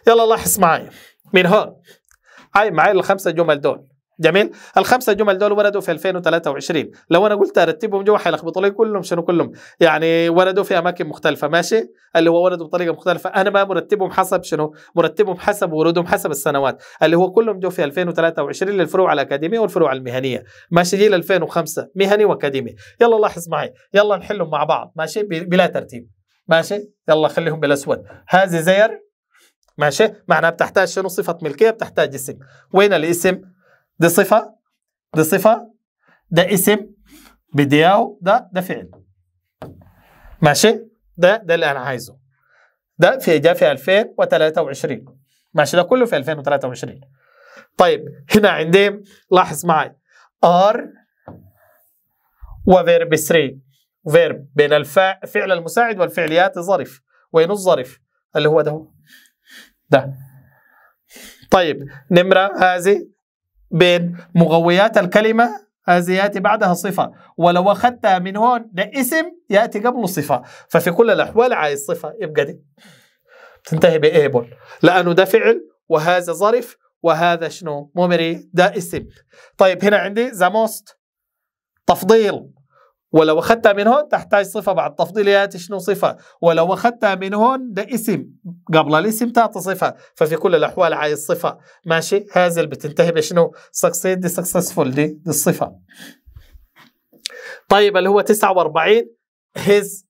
يلا لاحظ معي من هون هاي معي الخمسة جمل دول جميل الخمسه جمل دول وردوا في 2023 لو انا قلت ارتبهم جوا حيلخبطوا لي كلهم شنو كلهم يعني وردوا في اماكن مختلفه ماشي اللي هو وردوا بطريقه مختلفه انا ما مرتبهم حسب شنو مرتبهم حسب ورودهم حسب السنوات اللي هو كلهم جو في 2023 للفروع الاكاديميه والفروع المهنيه ماشي جيل 2005 مهني واكاديمي يلا لاحظ معي يلا نحلهم مع بعض ماشي بلا ترتيب ماشي يلا خليهم بالاسود هذه زير ماشي معناها بتحتاج شنو صفه ملكيه بتحتاج اسم وين الاسم دي صفة دي صفة ده اسم بدياو ده ده فعل ماشي ده ده اللي انا عايزه ده في جاء في 2023 ماشي ده كله في 2023 طيب هنا عندي لاحظ معي ار وفيرب 3 فيرب بين الفعل المساعد والفعليات الظرف وين الظرف اللي هو ده ده طيب نمرة هذه بين مغويات الكلمة هذه يأتي بعدها صفة ولو أخذتها من هون ده اسم يأتي قبله صفة ففي كل الأحوال عايز صفة يبقى دي تنتهي بإيبل لأنه ده فعل وهذا ظرف وهذا شنو ممري ده اسم طيب هنا عندي the most تفضيل ولو أخذتها من هون تحتاج صفة بعد تفضيليات شنو صفة ولو أخذتها من هون ده اسم قبل الاسم تعطي صفة ففي كل الأحوال عايز صفة ماشي هذا اللي بتنتهي بشنو سكسيد دي سكسسفول دي, دي الصفة طيب اللي هو 49 هيز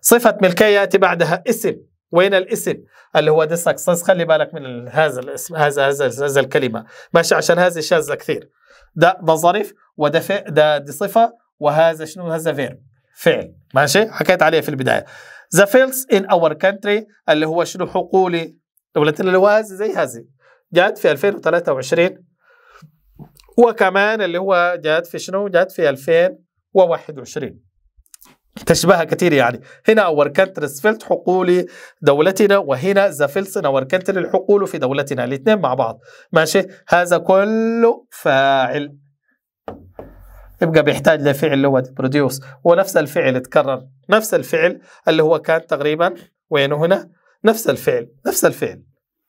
صفة ملكية يأتي بعدها اسم وين الاسم اللي هو دي سكسس خلي بالك من هذا الاسم هذا هذا هذا الكلمة ماشي عشان هذه شاذة كثير ده ده ظرف وده ده دي صفة وهذا شنو هذا فيرب فعل ماشي حكيت عليه في البدايه ذا فيلز ان اور كانتري اللي هو شنو حقولي دولتنا اللي هو زي هذه جات في 2023 وكمان اللي هو جات في شنو جات في 2021 تشبهها كثير يعني هنا اور كانتريز فيلت حقول دولتنا وهنا ذا فيلس اور كانتري الحقول في دولتنا الاثنين مع بعض ماشي هذا كله فاعل يبقى بيحتاج لفعل اللي هو بروديوس ونفس الفعل تكرر نفس الفعل اللي هو كان تقريبا وينه هنا نفس الفعل نفس الفعل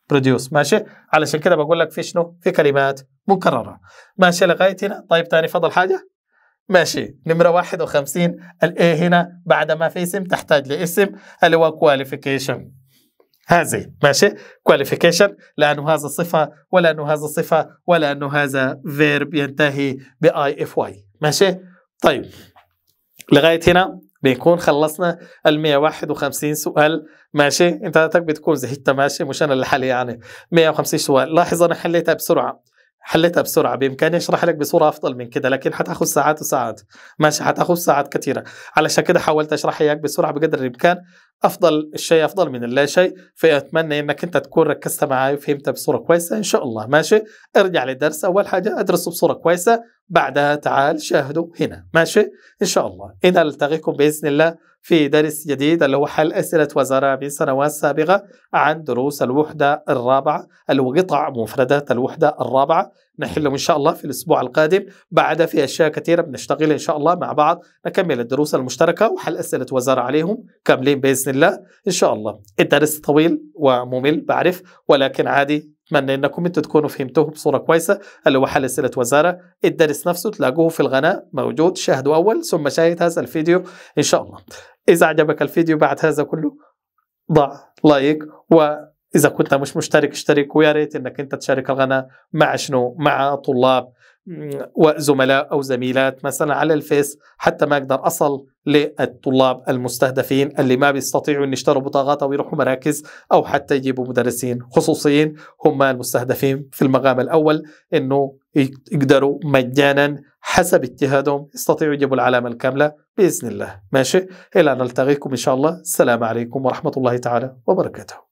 بروديوس ماشي علشان كده بقول لك في شنو في كلمات مكرره ماشي لغايه هنا طيب ثاني فضل حاجه ماشي نمرة 51 الايه هنا بعد ما في اسم تحتاج لاسم اللي هو كواليفيكيشن هذه ماشي كواليفيكيشن لانه هذا صفه ولانه هذا صفه ولانه هذا فيرب ينتهي باي اف واي ماشي طيب لغايه هنا بنكون خلصنا ال 151 سؤال ماشي انت بتكون زهقت ماشي مش انا اللي حل يعني 150 سؤال لاحظ انا حليتها بسرعه حليتها بسرعه بامكاني اشرح لك بصوره افضل من كده لكن حتاخذ ساعات وساعات ماشي حتاخذ ساعات كثيره علشان كده حاولت اشرح اياك بسرعه بقدر الامكان افضل الشيء افضل من اللا شيء فاتمنى انك انت تكون ركزت معي وفهمتها بصوره كويسه ان شاء الله ماشي ارجع للدرس اول حاجه ادرسه بصوره كويسه بعدها تعال شاهده هنا ماشي ان شاء الله اذا التقيكم باذن الله في درس جديد اللي هو حل أسئلة وزراء بسنوات سابقة عن دروس الوحدة الرابعة اللي هو قطع مفردات الوحدة الرابعة نحلهم إن شاء الله في الأسبوع القادم بعد في أشياء كثيرة بنشتغل إن شاء الله مع بعض نكمل الدروس المشتركة وحل أسئلة وزراء عليهم كاملين بإذن الله إن شاء الله الدرس طويل وممل بعرف ولكن عادي اتمنى انكم انتم تكونوا فهمتوه بصوره كويسه اللي هو حل اسئله وزاره الدرس نفسه تلاقوه في القناه موجود شاهدوا اول ثم شاهد هذا الفيديو ان شاء الله إذا أعجبك الفيديو بعد هذا كله ضع لايك وإذا كنت مش مشترك اشترك ويا ريت إنك أنت تشارك القناة مع شنو مع طلاب وزملاء أو زميلات مثلا على الفيس حتى ما أقدر أصل للطلاب المستهدفين اللي ما بيستطيعوا أن يشتروا بطاقات أو يروحوا مراكز أو حتى يجيبوا مدرسين خصوصيين هم المستهدفين في المقام الأول أنه يقدروا مجانا حسب اجتهادهم يستطيعوا يجيبوا العلامة الكاملة بإذن الله ماشي إلى أن نلتقيكم إن شاء الله السلام عليكم ورحمة الله تعالى وبركاته